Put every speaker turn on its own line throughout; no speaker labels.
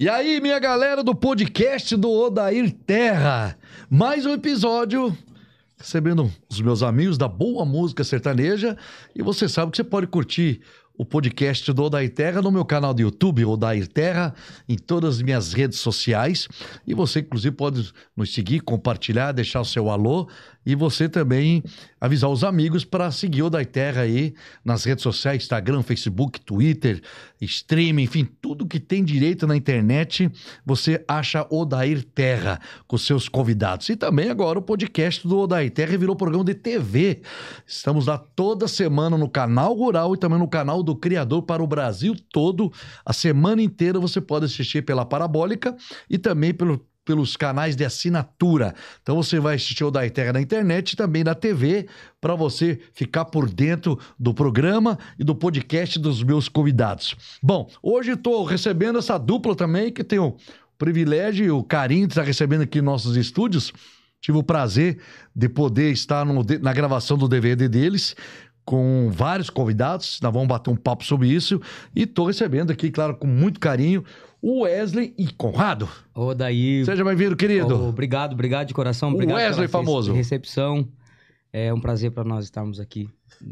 E aí, minha galera do podcast
do Odair Terra. Mais um episódio recebendo os meus amigos da Boa Música Sertaneja. E você sabe que você pode curtir o podcast do Odair Terra no meu canal do YouTube, Odair Terra, em todas as minhas redes sociais. E você, inclusive, pode nos seguir, compartilhar, deixar o seu alô e você também avisar os amigos para seguir o Da Terra aí nas redes sociais, Instagram, Facebook, Twitter, streaming, enfim, tudo que tem direito na internet, você acha Odair Terra com seus convidados. E também agora o podcast do Odair Terra virou programa de TV. Estamos lá toda semana no canal Rural e também no canal do Criador para o Brasil todo. A semana inteira você pode assistir pela Parabólica e também pelo pelos canais de assinatura. Então você vai assistir o da Terra na internet e também na TV para você ficar por dentro do programa e do podcast dos meus convidados. Bom, hoje estou recebendo essa dupla também que tem o privilégio e o carinho de estar recebendo aqui nossos estúdios. Tive o prazer de poder estar no, na gravação do DVD deles com vários convidados. Nós vamos bater um papo sobre isso
e estou recebendo aqui, claro, com muito carinho Wesley e Conrado. Ô, Daí. Seja bem-vindo, querido. Ô, obrigado, obrigado de coração. Obrigado Wesley famoso. Recepção. É um prazer para nós estarmos aqui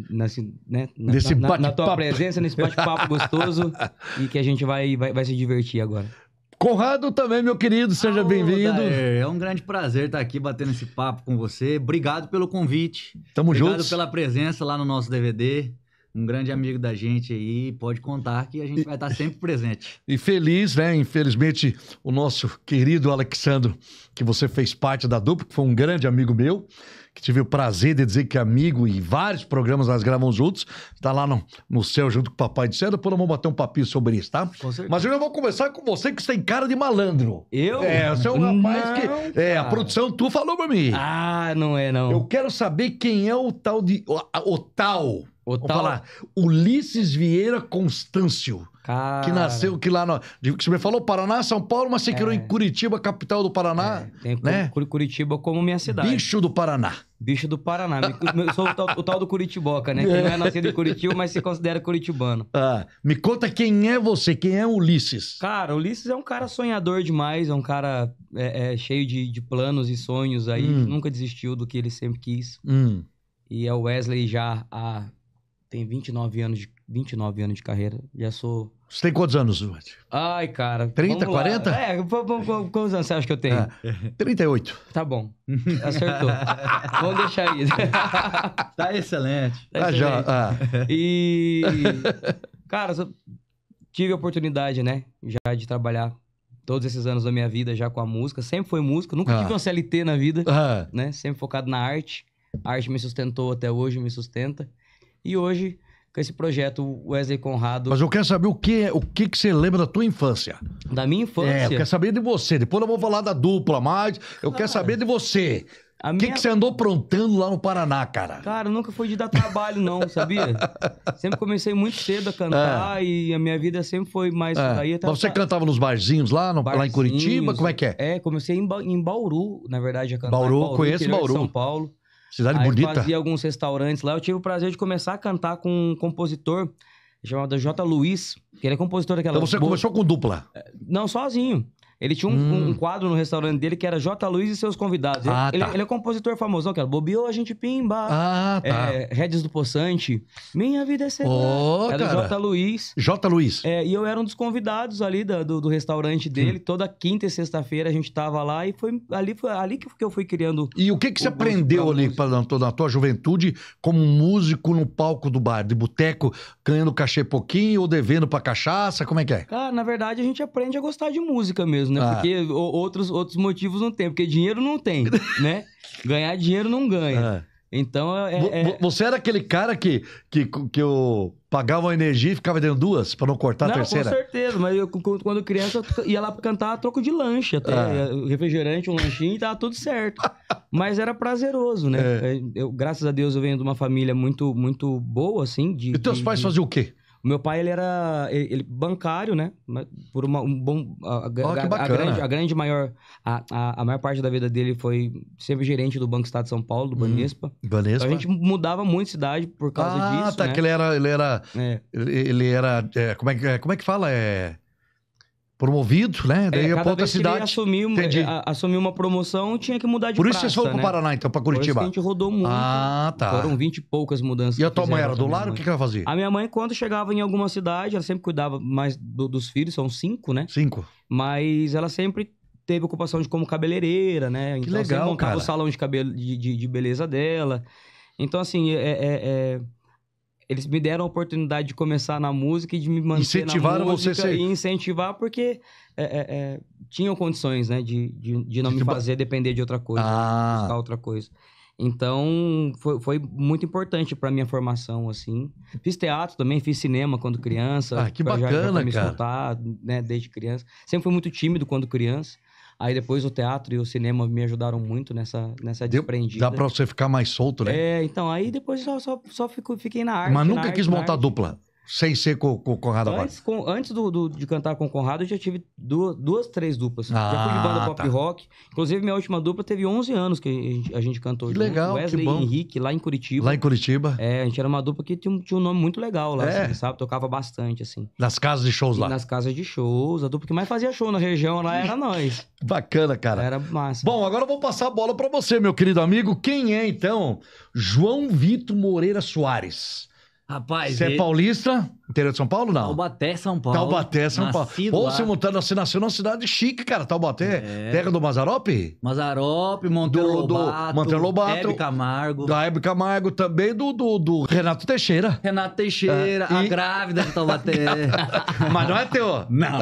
nesse, né, na, nesse na, na, tua presença, nesse bate-papo gostoso e que a gente vai, vai, vai se divertir agora.
Conrado também, meu querido, seja bem-vindo. É
um grande prazer estar aqui batendo esse papo com você. Obrigado pelo convite. Tamo junto. Obrigado juntos. pela presença lá no nosso DVD um grande amigo da gente aí, pode contar
que a gente vai estar sempre presente. E feliz, né? Infelizmente, o nosso querido Alexandro, que você fez parte da dupla, que foi um grande amigo meu, que tive o prazer de dizer que é amigo e vários programas nós gravamos juntos, tá lá no, no céu junto com o Papai de Céu, depois nós vamos bater um papinho sobre isso, tá? Mas eu já vou começar com você que tem cara de malandro.
Eu? É, você é um rapaz que... Cara. É, a
produção tu falou pra mim. Ah, não é não. Eu quero saber quem é o tal de... o, o tal... O Vou tal... falar, Ulisses Vieira Constâncio. Cara. Que nasceu que lá no. Você me falou Paraná, São Paulo, mas você é. criou em é. Curitiba, capital
do Paraná. É. Tem né? Curitiba como minha cidade. Bicho do Paraná. Bicho do Paraná. Eu sou o tal, o tal, do Curitiboca, né? que não é, é nascido em Curitiba, mas se considera curitibano. Ah, me conta quem é você, quem é Ulisses? Cara, Ulisses é um cara sonhador demais, é um cara é, é cheio de, de, planos e sonhos aí, hum. nunca desistiu do que ele sempre quis. Hum. E é o Wesley já há tem 29 anos de, 29 anos de carreira. Já sou. Você tem quantos anos, Duarte? Ai, cara. 30, 40? É, quantos anos você acha que eu
tenho? É, 38. Tá bom. Acertou.
Vamos deixar isso. tá excelente. Tá ah, excelente. já. Ah. E. Cara, tive a oportunidade, né? Já de trabalhar todos esses anos da minha vida já com a música. Sempre foi música, nunca ah. tive um CLT na vida, ah. né? Sempre focado na arte. A arte me sustentou até hoje, me sustenta. E hoje, com esse projeto Wesley Conrado. Mas eu quero
saber o que o que, que você lembra da tua infância. Da minha infância? É, eu quero saber de você. Depois eu vou falar da dupla mais. Eu quero saber de você. O minha... que, que você andou prontando lá no Paraná, cara?
Cara, nunca fui de dar trabalho, não, sabia? sempre comecei muito cedo a cantar é. e a minha vida sempre foi mais. É. Daí até... Mas você cantava nos barzinhos lá, no... barzinhos, lá em Curitiba? Como é que é? É, comecei em, ba... em Bauru, na verdade, a cantar. Bauru, Bauru conheço Bauru. São Paulo. Cidade aí bonita. Eu fazia alguns restaurantes lá. Eu tive o prazer de começar a cantar com um compositor chamado J. Luiz, que ele é compositor daquela... Então você boa... começou com dupla? Não, sozinho. Ele tinha um, hum. um, quadro no restaurante dele que era J. Luiz e seus convidados. Ah, ele, tá. ele, é compositor famoso, que era a gente pimba. Ah, tá. É, do Poçante. Minha vida é séria, Oh, era cara. J. Luiz. J. Luiz. É, e eu era um dos convidados ali do, do, restaurante dele. Hum. Toda quinta e sexta-feira a gente tava lá e foi ali, foi ali que, eu fui criando. E o que, que você aprendeu
ali pra, na tua juventude como músico no palco do bar, de boteco, ganhando cachê pouquinho ou devendo pra cachaça? Como é
que é? Cara, na verdade a gente aprende a gostar de música mesmo mesmo, né? Ah. Porque outros, outros motivos não tem, porque dinheiro não tem, né? Ganhar dinheiro não ganha. Ah. Então é,
é, Você era aquele cara que, que, que eu pagava uma energia e ficava dando duas para não cortar não, a terceira? Com
certeza, mas eu, quando criança eu ia lá cantar a troco de lanche até. Ah. Eh, refrigerante, um lanchinho e tava tudo certo. mas era prazeroso, né? É. é. Eu, graças a Deus eu venho de uma família muito, muito boa, assim. De, e teus de, pais de... faziam o quê? O meu pai, ele era ele, bancário, né? Por uma, um bom... A, a, Olha, a, a grande, a grande maior... A, a, maior parte da vida dele foi sempre gerente do Banco Estado de São Paulo, do hum. Banespa. Banespa. Então, a gente mudava muito de cidade por causa ah, disso, Ah, tá. Né? Que ele era... Ele era... É. Ele, ele era é, como,
é, é como é que fala? É promovido, né? Daí é, cada outra vez que cidade. assumiu,
assumiu uma promoção, tinha que mudar de Por isso praça, vocês foram né? pro Paraná, então, pra Curitiba. Por isso a gente rodou muito. Ah, tá. Foram 20 e poucas mudanças. E a tua mãe era do né? lar? O que, que ela fazia? A minha mãe, quando chegava em alguma cidade, ela sempre cuidava mais do, dos filhos, são cinco, né? Cinco. Mas ela sempre teve ocupação de como cabeleireira, né? Então, que legal, sempre montava cara. o salão de, cabelo, de, de, de beleza dela. Então, assim, é... é, é eles me deram a oportunidade de começar na música e de me manter Incentivaram na música você ser... e incentivar porque é, é, é, tinham condições, né, de, de, de não de me fazer depender de outra coisa, ah. de buscar outra coisa. Então, foi, foi muito importante para minha formação, assim. Fiz teatro também, fiz cinema quando criança. Ah, que bacana, já, já me cara. Escutar, né, desde criança. Sempre fui muito tímido quando criança. Aí depois o teatro e o cinema me ajudaram muito nessa, nessa desprendida. Dá pra você ficar mais solto, né? É, então, aí depois só, só, só fico, fiquei na arte. Mas nunca quis montar dupla sem ser com, com o Conrado antes, agora? Com, antes do, do, de cantar com o Conrado, eu já tive duas, duas três duplas. Ah, já fui de ah, banda pop tá. rock. Inclusive, minha última dupla teve 11 anos que a gente, a gente cantou. Que legal, Wesley que bom. Henrique, lá em Curitiba. Lá em Curitiba. É, a gente era uma dupla que tinha, tinha um nome muito legal lá, é. assim, sabe? Tocava bastante, assim. Nas casas de shows e lá? Nas casas de shows. A dupla que mais fazia show na região lá era nós. Bacana, cara.
Era massa. Bom, agora eu vou passar a bola para você, meu querido amigo. Quem é, então, João Vitor Moreira Soares? Rapaz. Você ele... é paulista? Interior de São Paulo, não? Taubaté, São Paulo. Taubaté, São Paulo. Ou lá. simultâneo, você nasceu numa cidade chique, cara. Taubaté, é. terra do Mazarope? Mazarope, Monteiro do, do Lobato. Monteiro Lobato. Hebe Camargo. Da Hebe Camargo, também do, do, do, Renato Teixeira. Renato Teixeira, é. a e... grávida de Taubaté. Mas não é teu? Não.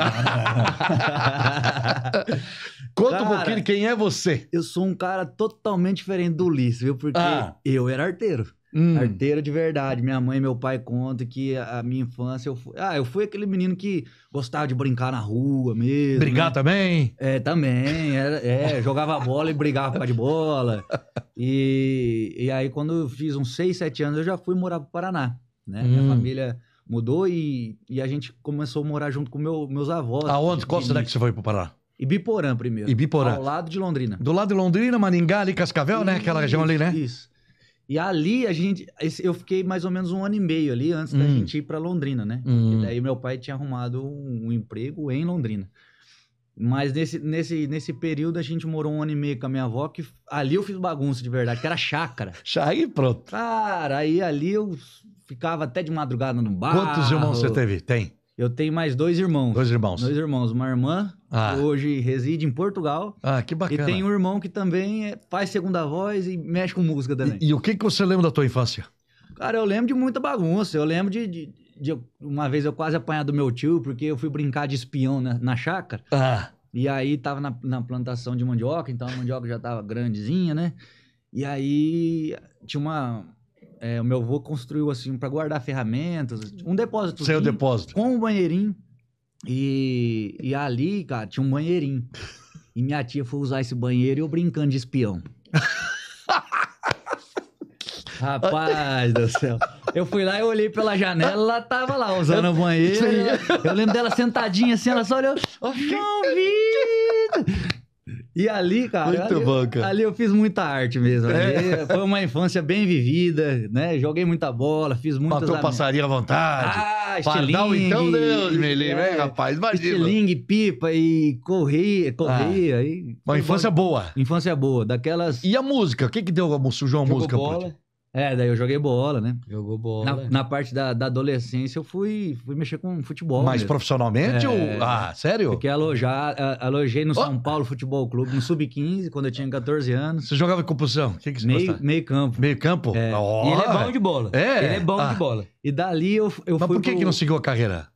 Conta
cara, um pouquinho
quem é você. Eu sou um cara totalmente diferente do Ulisses, viu? Porque ah. eu era arteiro.
Hum. Arteiro
de verdade. Minha mãe e meu pai contam que a minha infância eu fui. Ah, eu fui aquele menino que gostava de brincar na rua mesmo. Brigar né?
também?
É, também. Era, é, jogava bola e brigava por causa de bola. E, e aí, quando eu fiz uns 6, 7 anos, eu já fui morar pro Paraná. Né? Hum. Minha família mudou e, e a gente começou a morar junto com meu, meus avós. Né, Aonde? Qual cidade que você foi pro Paraná? Ibiporã primeiro. Ibiporã. Ao lado de Londrina.
Do lado de Londrina, Maningá, ali, Cascavel, né? Aquela região ali, né? Isso.
E ali a gente. Eu fiquei mais ou menos um ano e meio ali antes hum. da gente ir para Londrina, né? Hum. E daí meu pai tinha arrumado um emprego em Londrina. Mas nesse, nesse, nesse período a gente morou um ano e meio com a minha avó, que ali eu fiz bagunça de verdade, que era chácara. Chácara e pronto. Cara, aí ali eu ficava até de madrugada no bar. Quantos irmãos você teve?
Tem? Eu
tenho mais dois irmãos. Dois irmãos. Dois irmãos. Uma irmã ah. que hoje reside em Portugal. Ah, que bacana. E tem um irmão que também é, faz segunda voz e mexe com música também. E, e, o que, que você lembra da tua infância? Cara, eu lembro de muita bagunça. Eu lembro de, de, de uma vez eu quase apanhar do meu tio, porque eu fui brincar de espião na, na chácara. Ah. E aí tava na, na plantação de mandioca, então a mandioca já tava grandezinha, né? E aí tinha uma, é, o meu avô construiu assim para guardar ferramentas, um depósito. Seu
depósito. Com um banheirinho.
E, e ali, cara, tinha um banheirinho. E minha tia foi usar esse banheiro e eu brincando de espião. Rapaz do céu. Eu fui lá e olhei pela janela, ela tava lá usando o banheiro. Eu lembro dela sentadinha assim, ela só olhou. João Vitor! E ali, cara, Muito ali, bom, cara. ali eu fiz muita arte mesmo. É. Foi uma infância bem vivida, né? Joguei muita bola, fiz muitas... Matou am... passarinho
à vontade. Ah, estilingue. Pardal, então, Deus me livre, é, rapaz? Imagina. Estilingue,
pipa e corria, corria. Ah, e... Uma infância boa. Infância boa, daquelas... E a música? O que que deu, João, a música? Bola. É, daí eu joguei bola, né?
Jogou bola.
Na, na parte da, da, adolescência, eu fui, fui mexer com futebol. Mas mesmo. profissionalmente? É, ou... Ah, sério? Fiquei alojar, alojei no oh. São Paulo Futebol Clube, no Sub-15, quando eu tinha 14 anos. Você jogava
em composição? O que, que você meio, meio campo. Meio campo? É. Oh. E ele é bom de bola. É? Ele é bom ah. de bola. E dali eu, eu Mas fui. Mas por que, pro... que não seguiu a carreira?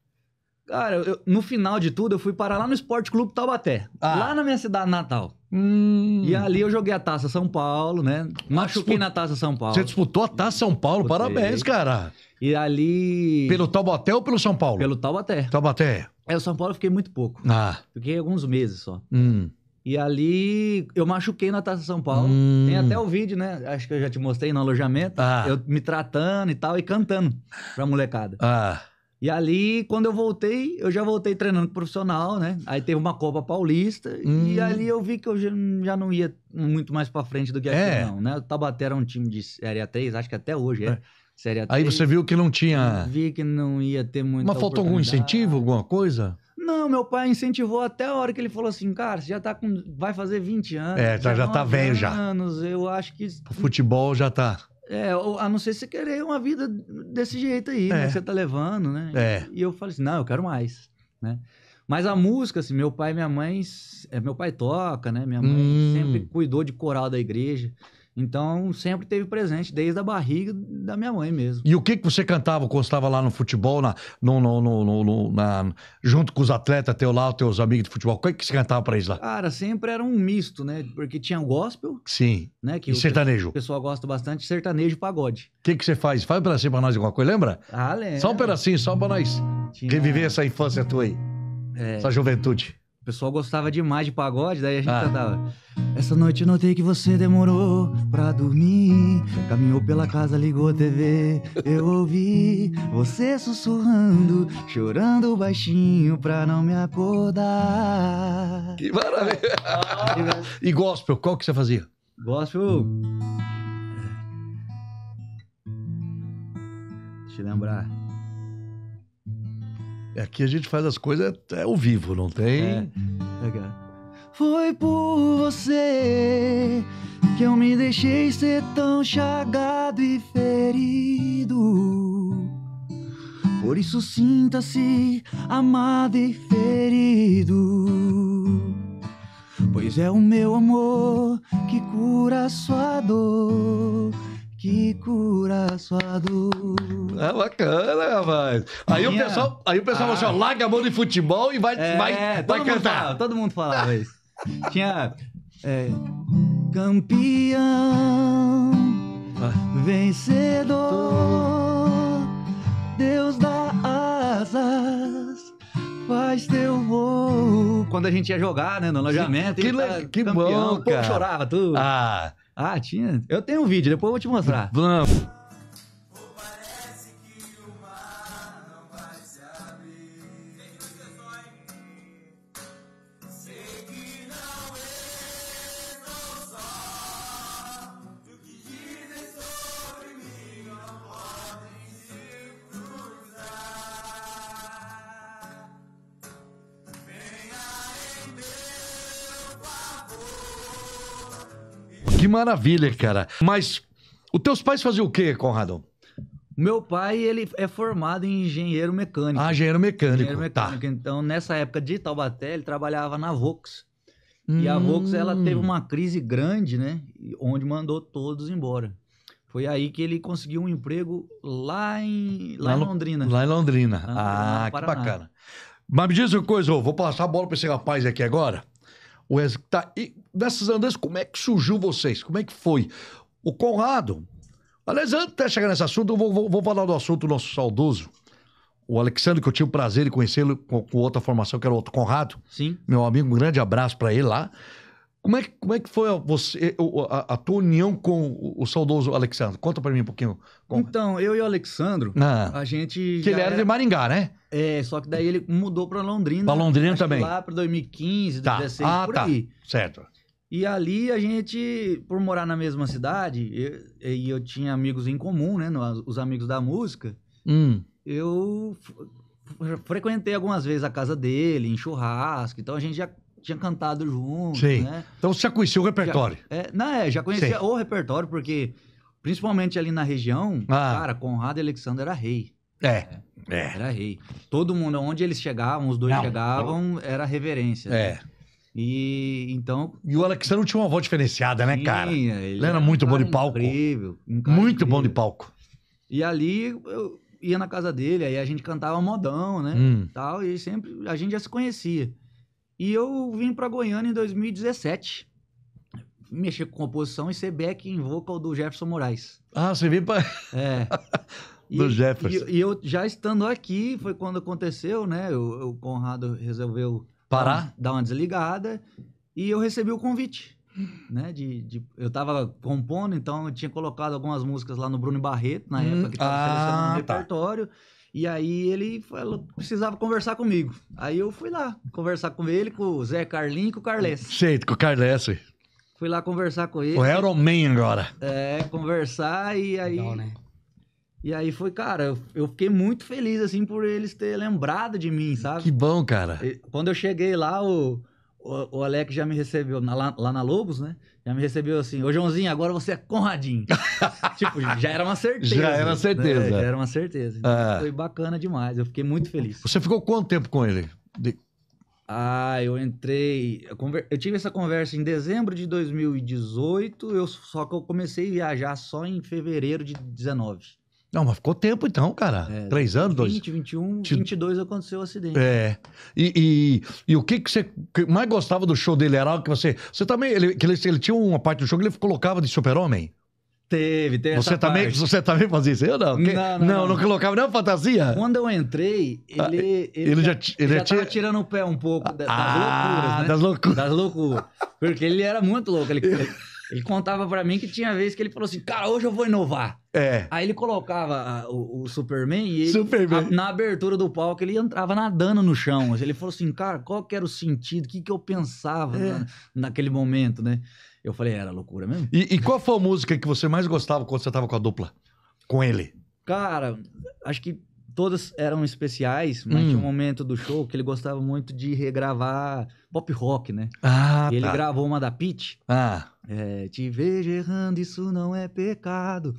Cara, eu, no final de tudo, eu fui parar lá no Esporte Clube Taubaté. Ah. Lá na minha cidade natal.
Hum.
E ali eu joguei a Taça São Paulo, né? Machuquei na Taça São
Paulo. Você disputou a Taça São Paulo, Disputei. parabéns, cara. E ali...
Pelo Taubaté ou pelo São Paulo? Pelo Taubaté. Taubaté. É, o São Paulo eu fiquei muito pouco. Ah. Fiquei alguns meses só. Hum. E ali eu machuquei na Taça São Paulo. Hum. Tem até o vídeo, né? Acho que eu já te mostrei no alojamento. Ah. Eu me tratando e tal, e cantando pra molecada. Ah. E ali, quando eu voltei, eu já voltei treinando profissional, né? Aí teve uma Copa Paulista hum. e ali eu vi que eu já não ia muito mais para frente do que é. não, né? O Tabaté era um time de Série A3, acho que até hoje é. é. Série A3. Aí você viu
que não tinha...
Vi que não ia ter muito Mas faltou algum
incentivo, alguma coisa?
Não, meu pai incentivou até a hora que ele falou assim, cara, você já tá com... vai fazer 20 anos. É, já, já tá velho já. anos, eu acho que... O futebol já tá... É, a não ser se você querer uma vida desse jeito aí, né? é. né? Que você tá levando, né? É. E eu falei assim, não, eu quero mais, né? Mas a música, assim, meu pai e minha mãe... É, meu pai toca, né? Minha mãe hum. sempre cuidou de coral da igreja. Então, sempre teve presente, desde a barriga da minha mãe mesmo.
E o que, que você cantava quando estava lá no futebol, na, no, no, no, no na, junto com os atletas teu lá, os teus amigos de futebol? O que, que você cantava para eles lá? Cara, sempre era um misto, né? Porque tinha gospel. Sim. Né? Que e o sertanejo. O pessoal gosta bastante de sertanejo e pagode. O que, que você faz? Faz um pedacinho para nós alguma coisa, lembra? Ah, lembra. Só um pedacinho, só para nós tinha... reviver essa infância tua aí. É... Essa juventude pessoal gostava demais de pagode, daí a gente ah. cantava.
Essa noite eu notei que você demorou pra dormir. Caminhou pela casa, ligou a TV. Eu ouvi você sussurrando, chorando baixinho pra não me acordar.
Que maravilha! Ah. E gospel, qual que você fazia? Gospel. É. Deixa eu lembrar. Aqui é a gente faz as coisas é ao vivo, não tem? É.
Foi por
você que eu me deixei ser tão chagado e
ferido. Por isso sinta-se amado e ferido. Pois é o meu amor que cura a sua dor que cura a sua dor. É
bacana, rapaz.
Aí Minha... o pessoal, aí o pessoal ah. assim, ó, ah.
larga a mão de futebol e vai, é, vai, vai cantar. Falava, todo mundo falava isso. Tinha.
É, campeão, ah. vencedor, Deus dá asas faz teu voo.
Quando a gente ia jogar, né, no alojamento. Que, que, tá, que campeão, bom, cara. chorava tudo. Ah, ah, tinha. Eu tenho um vídeo, depois eu vou te mostrar. Vamos.
maravilha, cara. Mas os teus pais faziam o quê, Conrado?
Meu pai, ele é formado
em engenheiro mecânico. Ah, engenheiro mecânico. Engenheiro
tá. mecânico. Tá. Então, nessa época de Taubaté, ele trabalhava na Vox.
Hum. E a hum. Vox, ela teve uma
crise grande, né? Onde mandou todos embora. Foi aí que ele conseguiu
um emprego lá em, lá, lá em Londrina. Lá em Londrina. Lá ah, que bacana. Mas me diz uma coisa, vou passar a bola para esse rapaz aqui agora. O está dessas andanças, como é que surgiu vocês? Como é que foi? O Conrado. Aliás, antes de chegar nesse assunto, eu vou, vou, vou falar do assunto do nosso saudoso. O Alexandre, que eu tive o prazer de conhecê-lo com, com, outra formação, que era o outro Conrado. Sim. Meu amigo, um grande abraço para ele lá. Como é, como é que foi a, você, a, a tua união com o, o saudoso Alexandre? Conta para mim um pouquinho. Então, eu e o Alexandre, ah,
a gente. Que ele era, era, de Maringá,
né? É, só que daí ele
mudou para Londrina. Para Londrina também. Lá para 2015, tá. 2016, ah, por tá. aí. Certo. E ali a gente, por morar na mesma cidade, eu, e eu tinha amigos em comum, né? No, os amigos da música, hum. eu frequentei algumas vezes a casa dele, em churrasco, então a gente já tinha cantado junto, Sim. né?
Então você já conhecia o repertório.
Já, é, não, é, já conhecia Sim. o repertório, porque principalmente ali na região, ah. cara, Conrado e Alexandre era rei. É, né? é, Era rei. Todo mundo, onde eles chegavam, os dois não, chegavam, era reverência. Né? É. Né? E então. E o Alexandre tinha uma voz
diferenciada, né, cara? Tinha, é, ele, ele, era muito um bom de palco. Incrível, um muito incrível. bom de palco.
E ali eu ia na casa dele, aí a gente cantava modão, né? Hum. Tal, e sempre a gente já se conhecia. E eu vim para Goiânia em 2017. Mexer com composição e ser back em vocal do Jefferson Moraes. Ah, você veio para. É.
do e, Jefferson.
E, e, eu já estando aqui, foi quando aconteceu, né? O, o Conrado resolveu parar, uhum. dar uma desligada. E eu recebi o convite, uhum. né? De, de, eu tava compondo, então eu tinha colocado algumas músicas lá no Bruno Barreto, na hum, época que tava ah, selecionando tá. repertório. E aí ele falou, precisava conversar comigo. Aí eu fui lá conversar com ele, com o Zé Carlinho e com o Carles.
Sei, com o Carles.
Fui lá conversar com ele. O Iron Man agora. É, conversar e aí... Legal, né? E aí foi, cara, eu, eu fiquei muito feliz, assim, por eles terem lembrado de mim, sabe? Que
bom, cara.
E quando eu cheguei lá, o, o, o Alex já me recebeu, na, lá, lá na Lobos, né? Já me recebeu assim, ô Joãozinho, agora você é Conradinho. tipo, já era uma certeza. Já era uma né? certeza. Né? Já era uma certeza. Então, é. Foi bacana demais, eu fiquei muito feliz. Você ficou quanto tempo com ele? De... Ah, eu entrei. Eu, eu tive essa conversa em dezembro de 2018, eu... só que eu comecei a viajar só em fevereiro de 19.
Não, mas ficou tempo então, cara. É, Três anos, 20, dois. 20,
21, Te... 22 aconteceu o acidente.
É. E, e, e o que, que você mais gostava do show dele era que você. Você também. Ele, que ele, ele tinha uma parte do show que ele colocava de super-homem?
Teve, teve. Você também, parte. você
também fazia isso? Eu não. Não, não, não, não, não colocava nem fantasia?
Quando eu entrei, ah, ele, ele, ele já, já, ele tava tirando o pé um pouco ah, das loucuras, né? Das loucuras. Das loucuras. Porque ele era muito louco. Ele, Ele contava para mim que tinha vez que ele falou assim, cara, hoje eu vou inovar. É. Aí ele colocava o, o Superman e ele, Superman. A, na abertura do palco ele entrava nadando no chão. Ele falou assim, cara, qual que era o sentido? O que, que eu pensava é. na, naquele momento, né?
Eu falei, era loucura mesmo. E, e qual foi a música que você mais gostava quando você tava com a dupla? Com ele?
Cara, acho que todas eram especiais, mas hum. tinha um hum. momento do show que ele gostava muito de regravar pop rock, né?
Ah, e ele tá. gravou
uma da Pete. Ah. É, te vejo errando, isso não é pecado.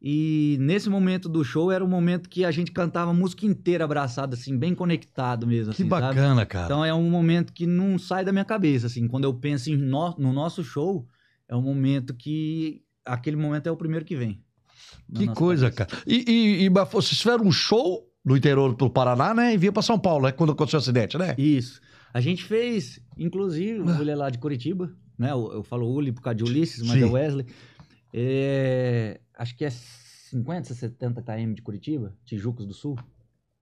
E nesse momento do show era o momento que a gente cantava a música inteira abraçada assim, bem conectado mesmo. Que assim, bacana, sabe? cara. Então é um momento que não sai da minha cabeça, assim. Quando eu penso em no, no nosso show, é um momento que. Aquele momento é o primeiro que vem. Que
coisa, cabeça. cara. E, e, e vocês fizeram um show no interior do Paraná, né? E via para São Paulo, né? Quando aconteceu o acidente, né? Isso. A gente fez, inclusive, o ah. mulher lá de Curitiba né? Eu,
eu falo Uli por causa de Ulisses, mas é Sim. é Wesley. É, acho que é 50, 70 km de Curitiba, Tijucos do Sul.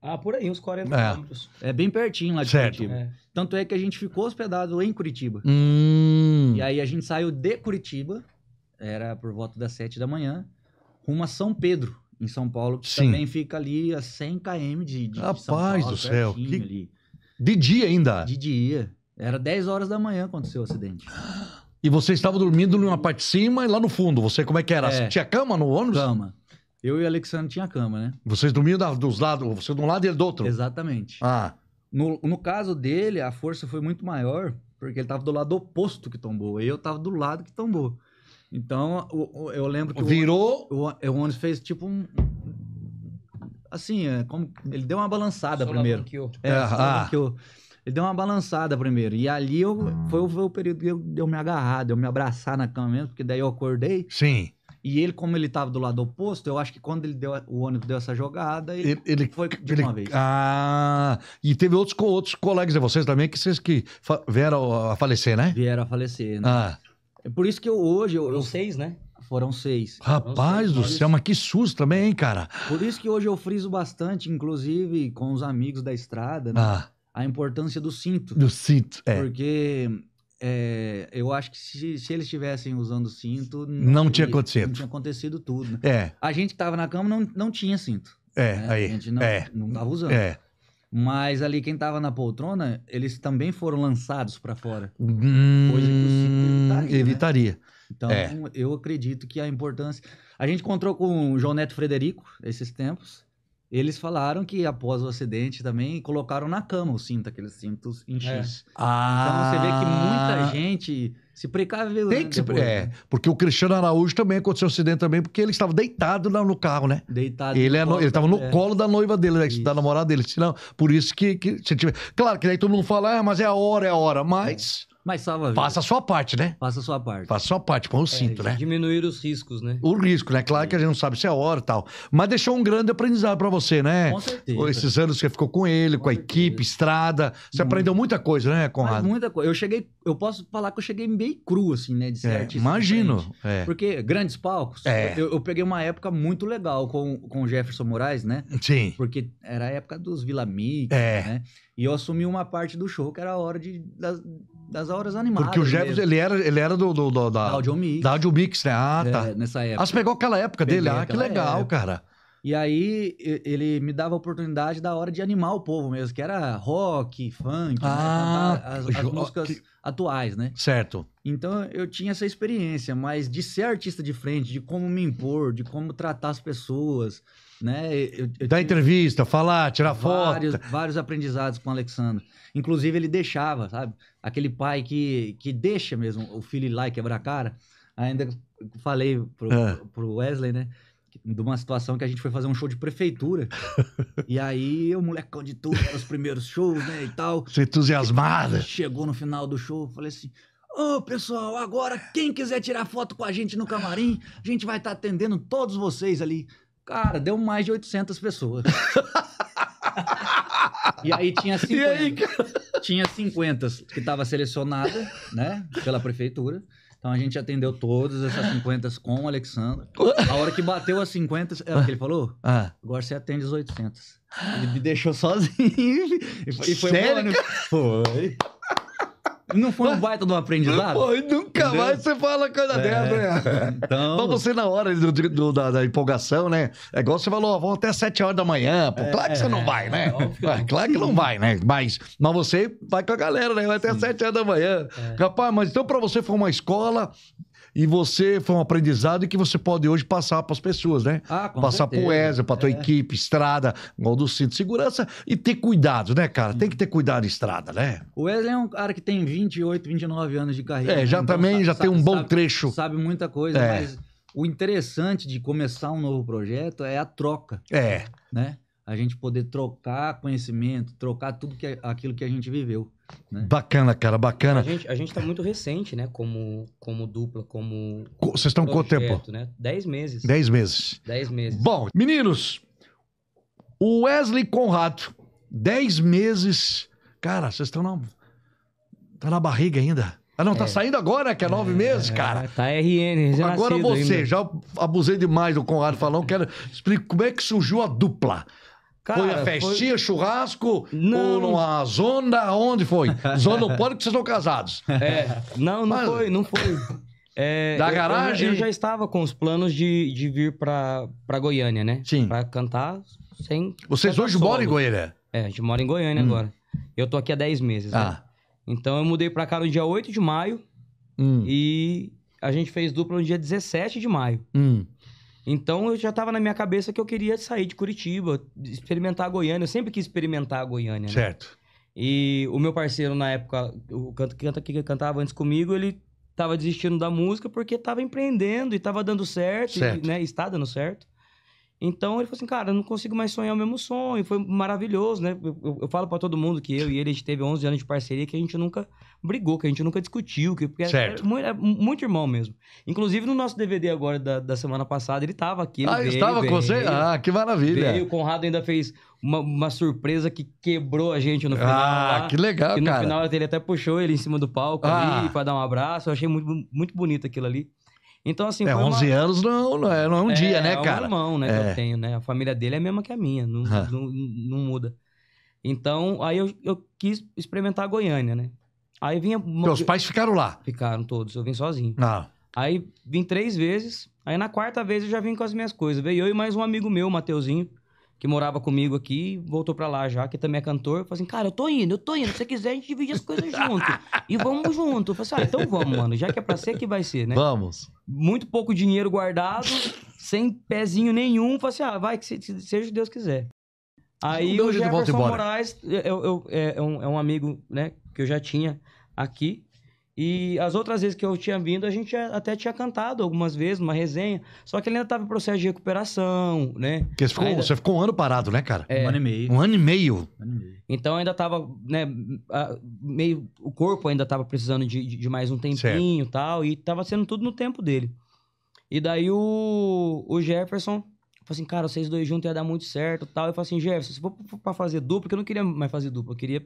Ah, por aí, uns 40 é. quilômetros.
É bem pertinho lá de certo. Curitiba. É. Tanto é que a gente ficou hospedado em Curitiba. Hum. E aí a gente saiu de Curitiba, era por volta das 7 da manhã, rumo a São Pedro, em São Paulo, que Sim. também fica ali a 100 km de, de Rapaz São Paulo, do céu, que... ali. De dia ainda? De dia. Era 10 horas da manhã quando aconteceu o acidente. E
você estava dormindo numa parte de cima e lá no fundo. Você, como é que era? É, tinha cama no ônibus? Cama. Eu e o Alexandre tinha cama, né? Vocês dormiam dos lados, você de um lado e ele do outro? Exatamente. Ah.
No, no caso dele, a força foi muito maior, porque ele estava do lado oposto que tombou. E eu estava do lado que tombou. Então, o, o, eu lembro que. Virou. O, o, o ônibus fez tipo um. Assim, é, como, ele deu uma balançada Só primeiro. É, ah. Ele deu uma balançada primeiro. E ali eu, foi, foi o período que eu, eu me agarrar, eu me abraçar na cama mesmo, porque daí eu acordei. Sim. E ele, como ele estava do lado oposto, eu acho que quando ele deu, o ônibus deu essa jogada, ele, ele foi de ele, uma vez.
Ah, e teve outros, outros colegas de vocês também que vocês que vieram a falecer, né? Vieram a falecer, né? Ah.
É por isso que eu, hoje... Eu, Foram eu, seis, né? Foram seis. Rapaz Foram seis, do céu, mas
que susto também, hein, cara?
Por isso que hoje eu friso bastante, inclusive com os amigos da estrada, né? Ah a importância do cinto. Do cinto, é. Porque é, eu acho que se, se eles estivessem usando cinto. Não, não tinha acontecido. Não tinha acontecido tudo. Né? É. A gente que estava na cama não, não tinha cinto. É, né? aí. A gente não, é. não tava usando. É. Mas ali quem estava na poltrona, eles também foram lançados para fora.
Hum, coisa que o cinto tá né?
evitaria. evitaria.
Né? Então, é.
eu acredito que a importância. A gente encontrou com o João Neto Frederico esses tempos. Eles falaram que após o acidente também colocaram na cama o cinto, aqueles cintos em é. X. É. Então ah. você vê que muita ah. gente se precaveu. Tem né, que depois, se é, né?
porque o Cristiano Araújo também aconteceu um acidente também, porque ele estava deitado no carro, né?
Deitado. Ele é no, estava no é. colo
da noiva dele, né? da namorada dele. Senão, por isso que, que se tiver. Claro que daí todo mundo fala, ah, mas é a hora, é a hora. Mas mas salva vida. Faça a sua parte, né? Faça a sua parte. Faça a sua parte, põe o cinto, é, né?
Diminuir os riscos, né?
O risco, né? Claro Sim. que a gente não sabe se é hora e tal. Mas deixou um grande aprendizado para você, né? Com certeza. Esses anos que você ficou com ele, com, com a certeza. equipe, estrada. Você aprendeu muita coisa, né, Conrado? Mas
muita coisa. Eu cheguei, eu posso falar que eu cheguei meio cru, assim, né? De ser é, artista. Imagino. É. Porque grandes palcos, é. eu, eu, peguei uma época muito legal com, com o Jefferson Moraes, né? Sim. Porque era a época dos Vila Mix, é. né? E eu assumi uma parte do show que era a hora de, das, das horas animadas. Porque o Jefferson, ele
era, ele era do, do, do da, da Audio Mix. Da Audio Mix, né? Ah, é, tá. É, nessa época. Ah, você pegou aquela época Peguei dele? Ah, que legal, época. cara.
E aí ele me dava a oportunidade da hora de animar o povo mesmo, que era rock, funk, né, ah, né? as, as, músicas que... atuais, né? Certo. Então eu tinha essa experiência, mas de ser artista de frente, de como me impor, de como tratar as pessoas, né? Eu, eu Dar
entrevista, falar, tirar vários,
foto. Vários aprendizados com o Alexandre. Inclusive ele deixava, sabe? Aquele pai que, que deixa mesmo o filho ir lá e quebrar a cara. Ainda falei pro, é. pro Wesley, né? de uma situação que a gente foi fazer um show de prefeitura. e aí, o molecão de tudo, era os primeiros shows, né, e tal.
Você entusiasmada.
Chegou no final do show, falei assim, Ô, oh, pessoal, agora quem quiser tirar foto com a gente no camarim, a gente vai estar tá atendendo todos vocês ali. Cara, deu mais de 800 pessoas. e aí tinha 50. Aí, tinha 50 que estava selecionada, né, pela prefeitura. Então a gente atendeu todas essas 50 com o Alexandre. A hora que bateu as 50, é o que ele falou? Ah. ah. Agora você atende os 800. Ele me deixou sozinho e foi, e foi Sério? Né?
Foi. Não foi um baita um aprendizado? Pô, nunca Entendeu? mais você fala coisa é. dessa, né? Então... Pra você, na hora do, do, da, da, empolgação, né? É igual você falou, ó, vão até 7 horas da manhã. Pô, é, claro que você não é, vai, né? É, claro que não vai, né? Mas, mas você vai com a galera, né? Vai até Sim. 7 horas da manhã. É. Rapaz, mas então pra você foi uma escola e você foi um aprendizado que você pode hoje passar para as pessoas, né? Ah, com passar para o Wesley, para tua é. equipe, estrada, igual do cinto de segurança e ter cuidado, né, cara? Tem que ter cuidado em estrada, né?
O Wesley é um cara que tem 28, 29 anos de carreira. É, já então também sabe, já tem um bom sabe, trecho. Sabe muita coisa, é. mas o interessante de começar um novo projeto é a troca. É. Né? a gente poder trocar conhecimento, trocar tudo que é,
aquilo
que a gente viveu.
Né? Bacana, cara, bacana. A
gente, a gente tá muito recente, né? Como, como dupla, como. Vocês estão quanto tempo? Né? Dez meses.
Dez meses.
Dez meses. Bom,
meninos, o Wesley Conrado, dez meses. Cara, vocês estão na. Tá na barriga ainda. Ah, não, tá é. saindo agora, que é nove é, meses, cara. Tá RN, já Agora você, ainda. já abusei demais do Conrado falando, quero explicar como é que surgiu a dupla. Cara, foi a festinha, foi... churrasco, não. numa
zona, onde foi? Zona não pode que vocês estão casados. É. Não, não Mas... foi, não foi. É, da eu, garagem? Eu, eu, já estava com os planos de, de vir para Goiânia, né? Sim. Para cantar sem... Vocês hoje solo. moram em Goiânia? É, a gente mora em Goiânia hum. agora. Eu tô aqui há 10 meses, né? ah. Né? Então eu mudei para cá no dia 8 de maio hum. e a gente fez dupla no dia 17 de maio. Hum. Então eu já estava na minha cabeça que eu queria sair de Curitiba, experimentar a Goiânia. Eu sempre quis experimentar a Goiânia. Né? Certo. E o meu parceiro na época, o canto que, canta, cantava antes comigo, ele estava desistindo da música porque estava empreendendo e estava dando certo, certo. Né, e, né? Está dando certo. Então ele falou assim, cara, eu não consigo mais sonhar o mesmo sonho. Foi maravilhoso, né? Eu, eu, eu falo para todo mundo que eu e ele a gente teve 11 anos de parceria que a gente nunca brigou, que a gente nunca discutiu, que porque é, é certo. Era, muito, era é muito irmão mesmo. Inclusive no nosso DVD agora da, da semana passada ele tava aqui. Ele ah, veio, estava veio, com você? Veio, ah, que maravilha! E o Conrado ainda fez uma, uma, surpresa que quebrou a gente no ah, final. Ah, lá, tá? que legal, que no cara. No final ele até puxou ele em cima do palco ah. ali para dar um abraço. Eu achei muito, muito bonito aquilo ali. Então, assim. É, 11 uma... anos não, é não, é, não é um é, dia, né, cara? É um irmão, né, é. que eu é. tenho, né? A família dele é a mesma que a minha, não, não, não, muda. Então, aí eu, eu quis experimentar a Goiânia, né? Aí vinha. Meus pais ficaram lá? Ficaram todos, eu vim sozinho. Ah. Aí vim três vezes, aí na quarta vez eu já vim com as minhas coisas. Veio eu e mais um amigo meu, o Mateuzinho que morava comigo aqui, voltou pra lá já, que também é cantor. falei assim, cara, eu tô indo, eu tô indo. Se você quiser, a gente divide as coisas junto. e vamos junto. Eu falei assim, ah, então vamos, mano. Já que é pra ser, que vai ser, né? Vamos. Muito pouco dinheiro guardado, sem pezinho nenhum. falei assim, ah, vai, que se, se, seja o que Deus quiser. Aí o Jefferson Moraes eu, eu, é, é, um, é um amigo, né, que eu já tinha aqui. E as outras vezes que eu tinha vindo, a gente até tinha cantado algumas vezes, uma resenha. Só que ele ainda estava em processo de recuperação, né? Porque você ficou, ainda... você
ficou um ano parado, né, cara? É. Um ano e meio. Um ano e meio.
Então ainda estava, né, meio... O corpo ainda estava precisando de, de, mais um tempinho e tal. E estava sendo tudo no tempo dele. E daí o, o Jefferson falou assim, cara, vocês dois juntos ia dar muito certo tal. Eu falei assim, Jefferson, se for pra fazer dupla, porque eu não queria mais fazer dupla, eu queria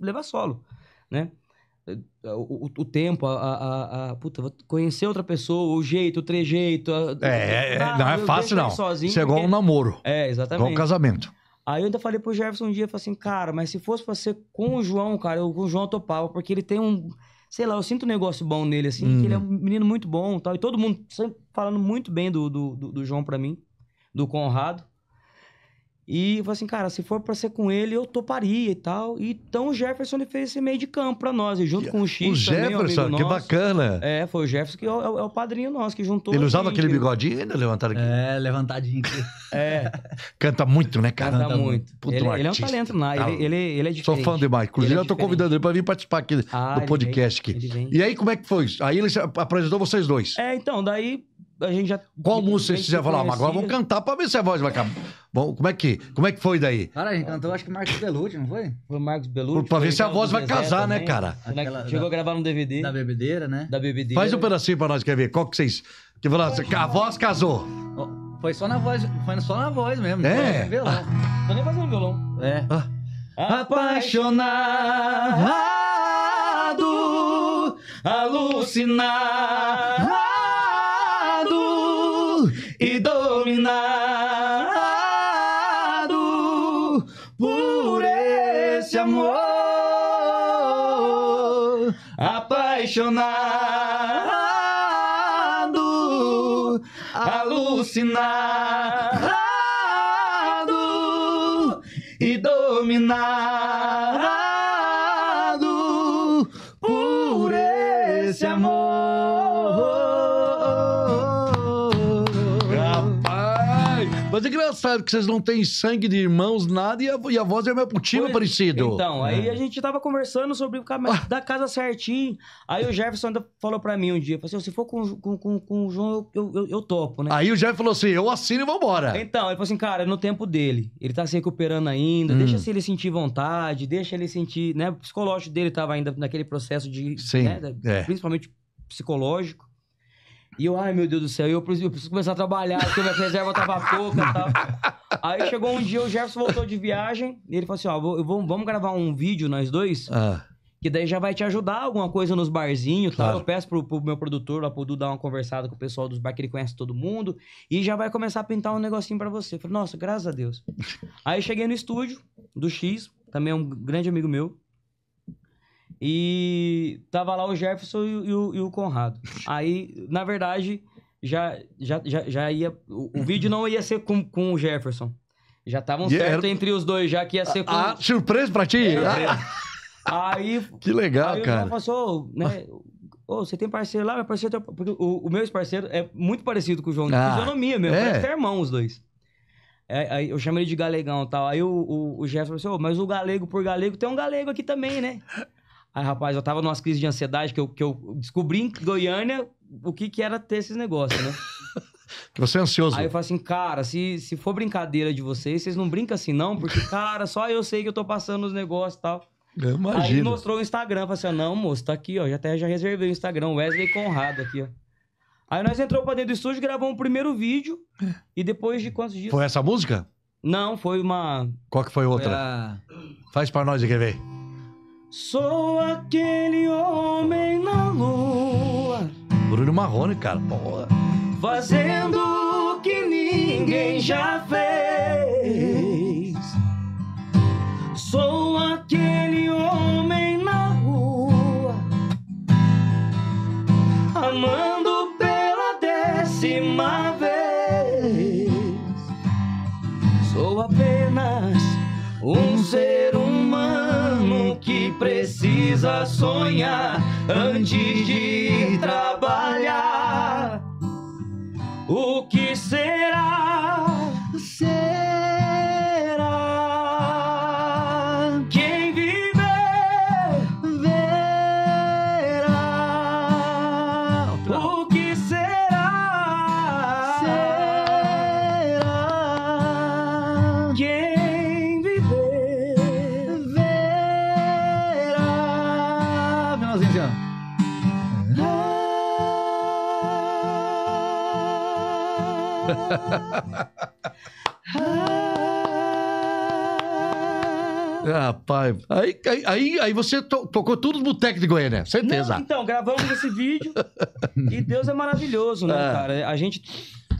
levar solo, né? É, o, o, tempo, a, a, a, puta, conhecer outra pessoa, o jeito, o trejeito. A, é, é, é ah, não é fácil, não. Sozinho, Isso é igual porque... um namoro. É, exatamente. Igual um casamento. Aí eu ainda falei pro Jefferson um dia, falei assim, cara, mas se fosse pra ser com o João, cara, eu com o João topava, porque ele tem um. Sei lá, eu sinto um negócio bom nele, assim, hum. que ele é um uhum. menino muito bom tal. E todo mundo sempre falando muito bem do, do, do, do João pra mim, do Conrado. E eu falei assim, cara, se for pra ser com ele, eu toparia e tal. Então o Jefferson ele fez esse meio de campo pra nós, e junto com o X. O Jefferson, também, um que nosso. bacana. É, foi o Jefferson que é, o, é o é padrinho nosso, que juntou. Ele usava gente, aquele bigodinho ainda,
levantado aqui. É, levantadinho aqui. É. Canta muito, né, cara? Canta, Canta muito. ele, um ele é um talento, né? Ele, ele, ele é diferente. Sou fã demais. Inclusive, é eu tô convidando ele pra vir participar aqui ah, do podcast. Vem, aqui. E aí, como é que foi? Aí ele apresentou vocês dois.
É, então, daí a gente já. Qual
música você já falar? Ah, mas agora vamos cantar pra ver se a voz vai acabar. Bom, como é que, como é que foi daí?
Cara, a gente cantou, acho que Marcos Bellucci, não foi? Foi Marcos Bellucci. Pra ver se a voz vai casar, né, também. né, cara?
Aquela,
Chegou
da, a
gravar no DVD. Da bebedeira, né? Da bebedeira. Faz um pedacinho pra nós, quer ver? Qual que vocês. Que falar, assim, a voz casou. Foi só na voz, foi só na
voz mesmo. É. Ah.
Tô nem fazendo violão.
É. Ah. Apaixonado, alucinado e dominado por esse amor apaixonado, alucinado e dominado. Mas é
engraçado que vocês não têm sangue de irmãos, nada, e a, e a voz é meio putinho parecido. Então, aí é. a gente tava conversando sobre o caminho ah. da casa certinho. Aí o Jefferson ainda falou pra mim um dia, falou assim, se for com, com, com, com o João, eu, eu, eu, topo, né? Aí o Jefferson falou assim, eu assino e vambora. Então, ele falou assim, cara, é no tempo dele, ele tá se recuperando ainda, hum. deixa se ele sentir vontade, deixa ele sentir, né? O psicológico dele tava ainda naquele processo de... Sim, né? é. Principalmente psicológico. E eu, ai meu Deus do céu, eu preciso, eu preciso começar a trabalhar, porque minha reserva tava pouca e tá? tal. Aí chegou um dia, o Jefferson voltou de viagem, e ele falou assim: ó, eu vou, vamos gravar um vídeo nós dois, ah. que daí já vai te ajudar alguma coisa nos barzinhos tá? claro. tal. Eu peço pro, pro, meu produtor lá, pro Du, dar uma conversada com o pessoal dos bar, que ele conhece todo mundo, e já vai começar a pintar um negocinho para você. Eu falei, nossa, graças a Deus. Aí cheguei no estúdio do X, também é um grande amigo meu. E tava lá o Jefferson e, o, e o Conrado. Aí, na verdade, já, já, já, já ia. O, o vídeo não ia ser com, com o Jefferson. Já estavam yeah. certo entre os dois, já que ia ser com. Ah, surpresa pra ti? É, ah. Aí. Que legal, aí cara. Passou, né? Ô, oh, você tem parceiro lá? Meu parceiro. Porque o, o meu parceiro é muito parecido com o João, ah, fisionomia mesmo. É. Parece é irmão os dois. É, aí eu chamo ele de galegão e tal. Aí o, o, o Jefferson falou assim: oh, mas o galego por galego tem um galego aqui também, né? Aí, rapaz, eu tava numa crise de ansiedade que eu, que eu descobri em Goiânia o que, que era ter esses negócios, né?
que você é ansioso. Aí eu
falo assim, cara, se, se for brincadeira de vocês, vocês não brincam assim não, porque, cara, só eu sei que eu tô passando os negócios e tal. Eu imagino. Aí mostrou o Instagram, falou assim, não, moço, tá aqui, ó, já, até, já reservei o Instagram, Wesley Conrado aqui, ó. Aí nós entramos pra dentro do estúdio, gravamos o primeiro vídeo, é. e depois de quantos dias? Foi essa música? Não, foi uma...
Qual que foi outra? Foi a... Faz pra nós, quer ver?
Sou aquele homem na lua. Bruno Marrone, cara, porra. Fazendo o que ninguém já fez. Sou aquele homem na rua. Amando pela décima vez. Sou apenas um ser precisa sonhar antes de trabalhar. O que será? será?
Ah, pai. Aí,
aí,
aí você to tocou tudo no Boteco de Goiânia, certeza. Não, então, gravamos esse vídeo e Deus é maravilhoso, né, é. cara? A gente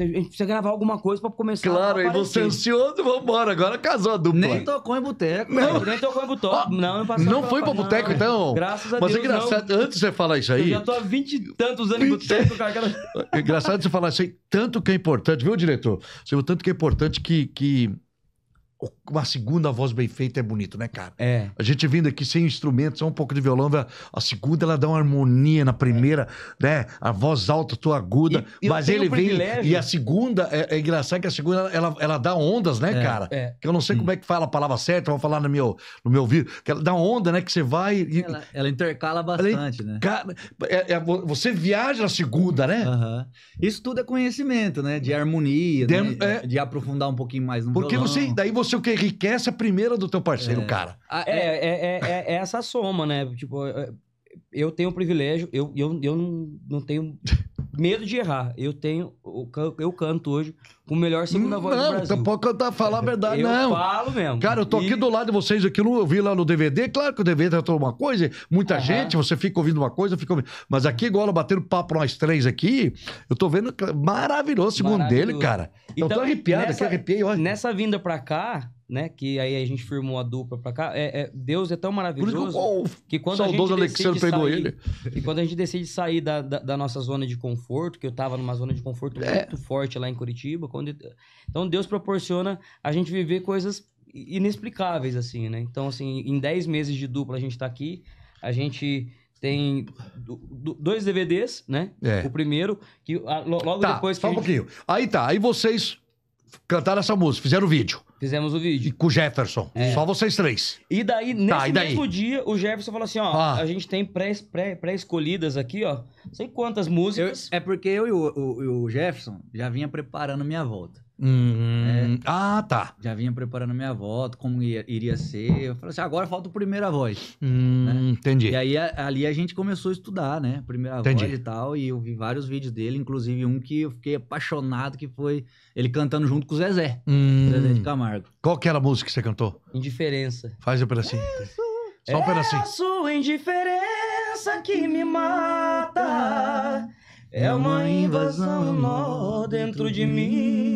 a gente precisa gravar alguma coisa pra começar Claro, e você
ansioso, vambora. Agora casou a dupla. Nem
tocou em boteco. Não. Nem tocou em boteco. não, não Não
foi pra boteco, não, então? Graças a Mas é Deus. Mas é engraçado, não. antes de você falar isso aí. Eu já tô há vinte e tantos anos 20... em boteco, cara. É engraçado você falar isso aí. Tanto que é importante, viu, diretor? Você tanto que é importante que, que uma segunda voz bem feita é bonito, né, cara? É. A gente vindo aqui sem instrumentos, só um pouco de violão, a segunda ela dá uma harmonia na primeira, é. né? A voz alta, tua aguda, e, mas ele vem e a segunda é, é, engraçado que a segunda ela, ela dá ondas, né, é, cara? É. Que eu não sei hum. como é que fala a palavra certa, vou falar no meu no meu ouvido, que ela dá onda, né, que você vai e, ela, ela, intercala bastante, ela né? É, é você viaja na segunda,
né? Uhum. Isso tudo é conhecimento, né? De né? harmonia, de, né? É. de aprofundar um pouquinho mais
no Porque violão. você daí você é o que enriquece a primeira do teu parceiro, é. cara.
Ah, é. é, é, é, é, essa soma, né? Tipo, é, eu tenho o privilégio, eu, eu, eu não, não tenho medo de errar. Eu tenho, eu canto hoje com o melhor segunda hum, voz não, do Brasil. Não, pode
cantar, falar a verdade, eu não. Eu falo mesmo. Cara, eu tô e... aqui do lado de vocês, aqui eu vi lá no DVD, claro que o DVD tratou uma coisa, muita gente, você fica ouvindo uma coisa, fica ouvindo. Mas aqui, bater batendo papo nós três aqui, eu tô vendo é maravilhoso, segundo maravilhoso. dele, cara. Então,
eu tô então, arrepiado, nessa, aqui arrepiei, olha. Nessa vinda pra cá, né? Que aí a gente firmou a dupla pra cá. É, é Deus é tão maravilhoso que, quando a gente decide sair, ele. E quando a gente decide sair da, da, da, nossa zona de conforto, que eu tava numa zona de conforto é. muito forte lá em Curitiba, quando então Deus proporciona a gente viver coisas inexplicáveis assim, né? Então assim, em 10 meses de dupla a gente tá aqui, a gente tem dois DVDs, né? É. O primeiro que logo tá, depois que só um pouquinho.
Aí tá, aí vocês cantaram essa música, fizeram o vídeo. Fizemos o vídeo. E com o Jefferson. É. Só vocês três. E daí, tá, nesse tá, e daí? mesmo
dia, o Jefferson falou assim: ó, ah. a gente tem pré-escolhidas pré, pré aqui, ó. Não sei quantas músicas. Eu, é porque eu e o, o, o Jefferson já vinha preparando minha volta.
Hum, é, ah,
tá. Já vinha preparando minha volta, como ia, iria ser. Eu falei assim, ah, agora falta o primeira voz.
Hum, né? Entendi.
E aí a, ali a gente começou a estudar, né? Primeira entendi. voz e tal. E eu vi vários vídeos dele, inclusive um que eu fiquei apaixonado, que foi ele cantando junto com o Zezé.
Hum. Zezé de Camargo. Qual que era a música que você cantou?
Indiferença.
Faz um pedacinho. Isso. Só um é pedacinho.
A
sua indiferença que me mata.
É uma invasão dentro de mim.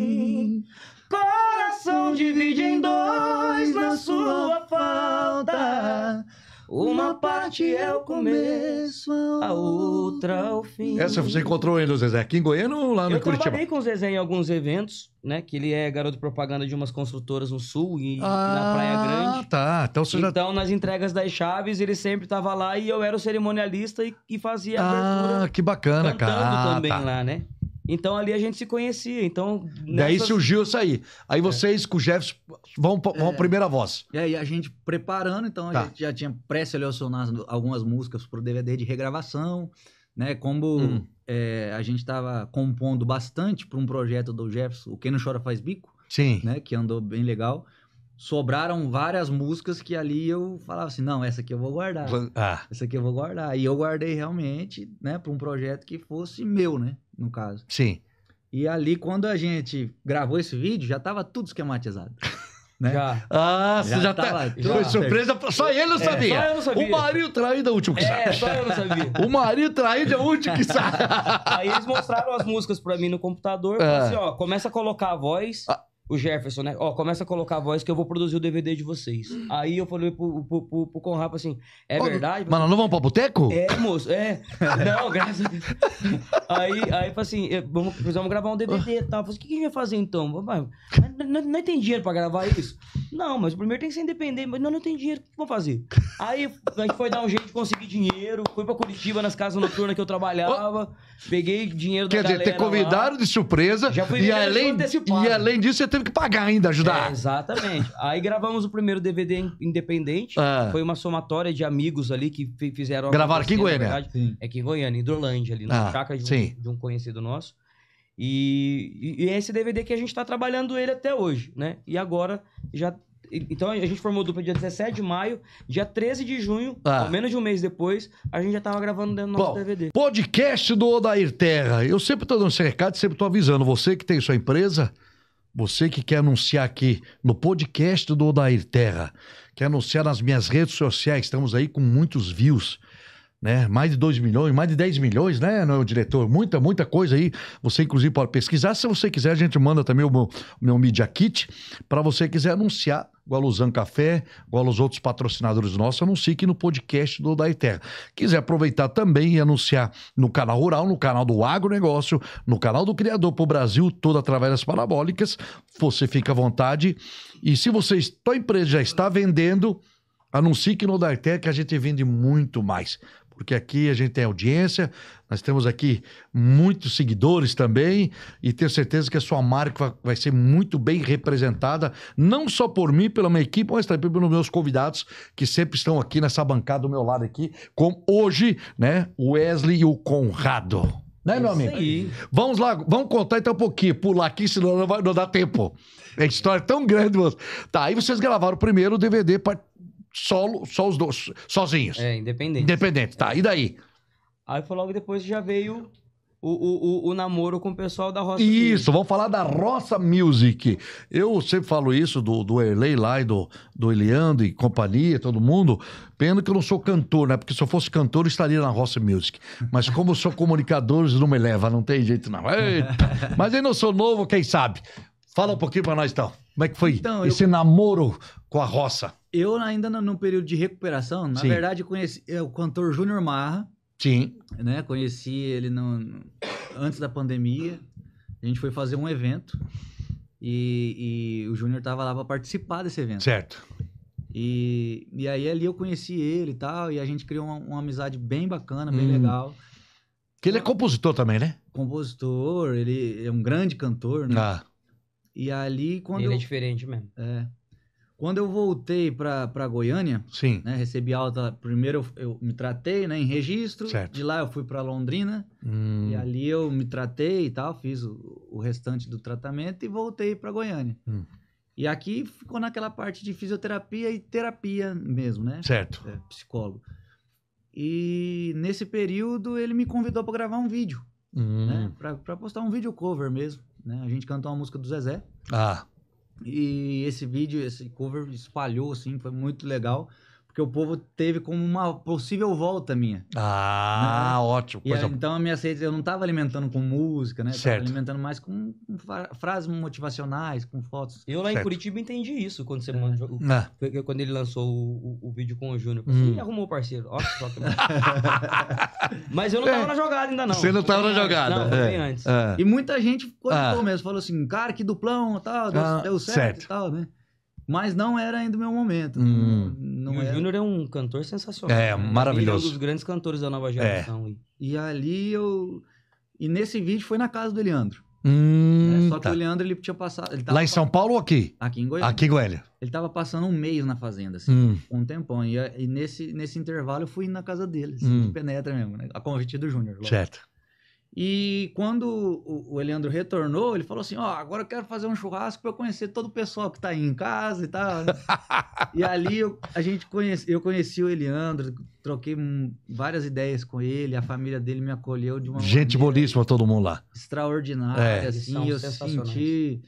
Coração divide em dois na sua falta.
Uma parte é o começo,
a outra é o fim.
Essa você encontrou
ele, o Zezé, aqui em Goiânia ou lá no eu Curitiba? Eu trabalhei com o Zezé em alguns eventos, né? Que ele é garoto de propaganda de umas construtoras no Sul e ah, na Praia Grande. Ah, tá. Então, você então nas entregas das chaves, ele sempre tava lá e eu era o cerimonialista e, e fazia a ah,
abertura. Ah, que bacana, cara. Ah,
também tá. lá, né? Então ali a gente se conhecia. Então, Daí surgiu
isso aí. Aí é. vocês é. com o Jefferson vão, vão é. primeira voz.
E aí a gente preparando, então tá. a gente já tinha pré-selecionado algumas músicas pro DVD de regravação, né? Como hum. é, a gente tava compondo bastante para um projeto do Jefferson, o Quem Não Chora Faz Bico. Sim. Né? Que andou bem legal sobraram várias músicas que ali eu falava assim, não, essa aqui eu vou guardar. Ah. Essa aqui eu vou guardar. E eu guardei realmente, né, para um projeto que fosse meu, né, no caso. Sim. E ali quando a gente gravou esse vídeo, já tava tudo esquematizado. Né? Já. Ah, já você já tá. Já. Foi surpresa, só ele não é, sabia. É, só eu não sabia.
O
marido traído é o último que é, sabe. É, só eu não sabia.
o marido traído é o último que
sabe. Aí eles mostraram as músicas pra mim no computador. É. Assim, ó, começa a colocar a voz. Ah o Jefferson, né? Ó, começa a colocar a voz que eu vou produzir o DVD de vocês. Aí eu falei pro, pro, pro, pro assim: é Ô, verdade? Mano, não vamos pra boteco? É, moço, é. não, graças a Deus. Aí, aí falei assim: vamos, precisamos gravar um DVD e tal. Eu falei, assim, o que a gente vai fazer então? Mas, não, não, tem dinheiro pra gravar isso? Não, mas o primeiro tem que ser independente. Mas não, não tem dinheiro, o que eu vou fazer? Aí a gente foi dar um jeito de conseguir dinheiro, foi pra Curitiba nas casas noturnas que eu trabalhava, peguei dinheiro da da Quer dizer, te convidaram
lá. de surpresa. Já fui e além, e além disso, você teve teve que pagar ainda,
ajudar. É, exatamente. Aí gravamos o primeiro DVD independente. É. Foi uma somatória de amigos ali que fizeram. Gravaram aqui em Goiânia? É aqui em Goiânia, em Dorlândia, ali, na ah, chácara de, um, de um conhecido nosso. E, e, é esse DVD que a gente está trabalhando ele até hoje, né? E agora já. Então a gente formou dupla dia 17 de maio, dia 13 de junho, ah. ao menos de um mês depois, a gente já estava gravando dentro do nosso Bom, DVD.
Podcast do Odair Terra. Eu sempre estou dando esse recado, sempre estou avisando você que tem sua empresa. Você que quer anunciar aqui no podcast do Odair Terra, quer anunciar nas minhas redes sociais, estamos aí com muitos views né? Mais de 2 milhões, mais de 10 milhões, né, meu é, diretor? Muita, muita coisa aí. Você, inclusive, pode pesquisar. Se você quiser, a gente manda também o meu, o meu Media Kit para você quiser anunciar, igual o Zan Café, igual os outros patrocinadores nossos, anuncie aqui no podcast do Da Terra. Quiser aproveitar também e anunciar no canal rural, no canal do agronegócio, no canal do Criador para o Brasil, todo através das parabólicas, você fica à vontade. E se você, sua empresa já está vendendo, anuncie que no Da Terra que a gente vende muito mais porque aqui a gente tem audiência, nós temos aqui muitos seguidores também, e tenho certeza que a sua marca vai ser muito bem representada, não só por mim, pela minha equipe, mas também pelos meus convidados que sempre estão aqui nessa bancada do meu lado aqui, como hoje, né, o Wesley e o Conrado. Né, meu amigo? Aí. Vamos lá, vamos contar então um pouquinho, pular aqui, senão não, vai, não dá tempo. É história tão grande, moço. Tá, aí vocês gravaram o primeiro DVD, part solo, só os dois, sozinhos.
É, independente. Independente, tá. É. E daí? Aí foi logo depois que já veio o, o, o, o, namoro com o pessoal da Roça Isso,
Music. vamos falar da Roça Music. Eu sempre falo isso do, do Erlei lá e do, do Eliando e companhia, todo mundo. Pena que eu não sou cantor, né? Porque se eu fosse cantor, eu estaria na Roça Music. Mas como eu sou comunicador, não me leva, não tem jeito não. Eita. Mas eu não sou novo, quem sabe? Fala um pouquinho pra nós então. Como é que foi então, esse eu... namoro com a Roça? Eu ainda no, no período de recuperação, na Sim. verdade,
conheci é, o cantor Júnior Marra. Sim. Né? Conheci ele no, antes da pandemia. A gente foi fazer um evento e, e o Júnior estava lá para participar desse evento. Certo. E, e aí ali eu conheci ele e tal, e a gente criou uma, uma amizade bem bacana, bem hum. legal.
Que ele é compositor também, né?
Compositor, ele é um grande cantor, né? Ah. E ali quando. Ele é eu... é
diferente mesmo.
É. Quando eu voltei para Goiânia, Sim. Né, recebi alta. Primeiro eu, eu, me tratei né, em registro. Certo. De lá eu fui para Londrina. Hum. E ali eu me tratei e tal, fiz o, o restante do tratamento e voltei para Goiânia. Hum. E aqui ficou naquela parte de fisioterapia e terapia mesmo, né? Certo. É, psicólogo. E nesse período ele me convidou para gravar um vídeo, hum. né? Para postar um vídeo cover mesmo. Né? A gente cantou uma música do Zezé. Ah. E esse vídeo, esse cover espalhou, assim, foi muito legal que o povo teve como uma possível volta minha.
Ah, né? ótimo. E, é. então
a minha redes eu não estava alimentando com música, né? certo.
alimentando mais com, frases motivacionais, com fotos. Eu lá certo. em Curitiba entendi isso quando você é. mandou, ah. quando ele lançou o, o, o vídeo com o Júnior. Hum. Ih, arrumou o parceiro. Ó, só que... Mas eu não estava é. na jogada ainda não. Você não estava na jogada. Não, é. antes. É. E
muita gente ficou ah. mesmo, falou assim, cara, que duplão, tal, deu, ah. deu certo, certo e tal, né? Mas não era ainda o meu momento. Hum. Não, não o Júnior é um cantor sensacional. É, maravilhoso. Ele é um dos grandes cantores da nova é. geração. É. E ali eu. E nesse vídeo foi na casa do Leandro.
Hum, é, só tá. que o
Leandro ele tinha passado. Ele Lá em São
Paulo ou aqui? Aqui
em Goiânia. Aqui em Goiânia. Ele tava passando um mês na fazenda, assim, hum. um tempão. E, e, nesse, nesse intervalo eu fui na casa dele, assim, hum. de penetra mesmo, né? A convite do Júnior. Certo. E quando o Eleandro retornou, ele falou assim: Ó, oh, agora eu quero fazer um churrasco para eu conhecer todo o pessoal que está aí em casa e tal. e ali eu, a gente conhece, eu conheci o Eleandro, troquei várias ideias com ele, a família dele me acolheu de uma Gente boníssima
todo mundo lá. Extraordinária,
é. assim, eu senti,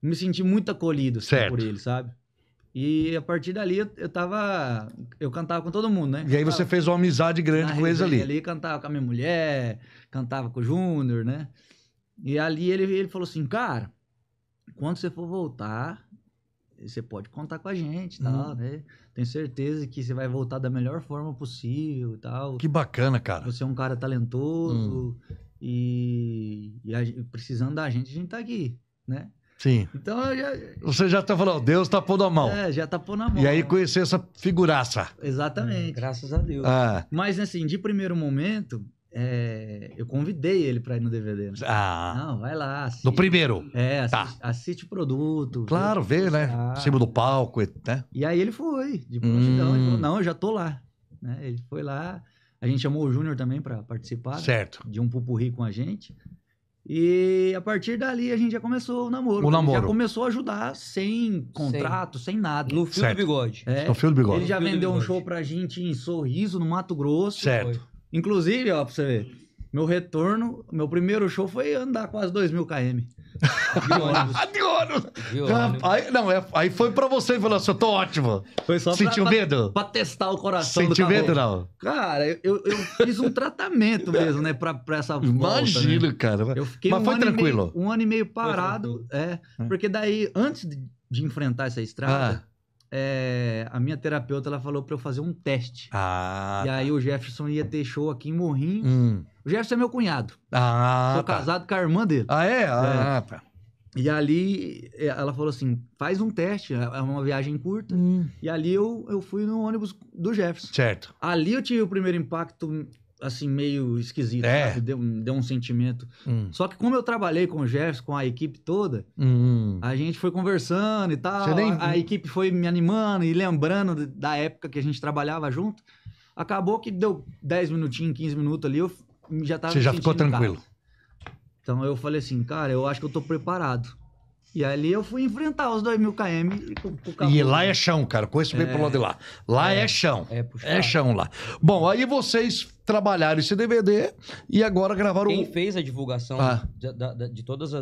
me senti muito acolhido assim, por ele, sabe? E a partir dali eu, eu tava. Eu cantava com todo mundo, né? E aí você fez uma amizade grande Na com eles ali. ali cantava com a minha mulher, cantava com o Júnior, né? E ali ele, ele falou assim, cara, quando você for voltar, você pode contar com a gente, uhum. tal, né? Tenho certeza que você vai voltar da melhor forma possível, e tal. Que bacana, cara. Você é um cara talentoso hum. e, e a, precisando da gente, a gente tá aqui, né? Sim. Então já... Você já tá
falando, Deus tá pondo a mão. É,
já tá pondo a mão. E
aí conhecer essa figuraça.
Exatamente. Hum, graças a Deus. Ah. Mas assim, de primeiro momento, é, eu convidei ele para ir no DVD. Né? Ah. Não, vai lá. Assiste,
no primeiro.
É, tá. assiste, tá. assiste o produto. Claro, vê, né? vê né? Ah. cima do palco, né? E aí ele foi, de prontidão. Hum. Ele falou, hum. não, eu já tô lá. Né? Ele foi lá. A gente chamou o Júnior também para participar. Certo. De um pupurri com a gente. E a partir dali a gente já começou o namoro. O namoro. Já começou a ajudar sem contrato, sem, sem nada. No fio certo. do
bigode. É, no fio do bigode. Ele já vendeu um
show pra gente em Sorriso, no Mato Grosso. Certo. Inclusive, ó, pra você ver, meu retorno, meu primeiro show foi andar quase 2 mil km.
De ônibus. De então, ônibus. Aí, não, é, aí foi pra você e falou assim, eu tô ótimo. Foi só Sentiu pra, medo? Pra,
pra, testar o coração Sentiu medo, não? Cara, eu, eu fiz um tratamento mesmo, né, pra, pra essa volta. Imagino,
né? cara. Eu fiquei Mas um foi tranquilo?
Meio, um ano e meio parado, é, é, Porque daí, antes de, de enfrentar essa estrada... Ah é, a minha terapeuta ela falou para eu fazer um teste. Ah, e tá. aí tá. o Jefferson ia ter show aqui em Morrinhos. Hum. O Jefferson é meu cunhado.
Ah, Sou tá.
casado com a irmã dele. Ah, é? Ah, é. Tá. E ali é, ela falou assim: faz um teste, é, é uma viagem curta. Hum. E ali eu, eu fui no ônibus do Jefferson. Certo. Ali eu tive o primeiro impacto assim, meio esquisito, é. sabe? Deu, deu um sentimento. Hum. Só que como eu trabalhei com o Jefferson, com a equipe toda, hum. a gente foi conversando e tal, nem... a, a, equipe foi me animando e lembrando da época que a gente trabalhava junto. Acabou que deu 10 minutinhos, 15 minutos ali, eu já tava Você já ficou tranquilo. Então eu falei assim, cara, eu acho que eu tô preparado. E ali eu fui enfrentar os 2.000
km E lá
é chão, cara. Conheço bem é, pro lado de lá. Lá é, é chão. É, é, chão lá. Bom, aí vocês trabalharam esse DVD e agora gravaram... Quem o...
fez a divulgação ah. de, de, de todos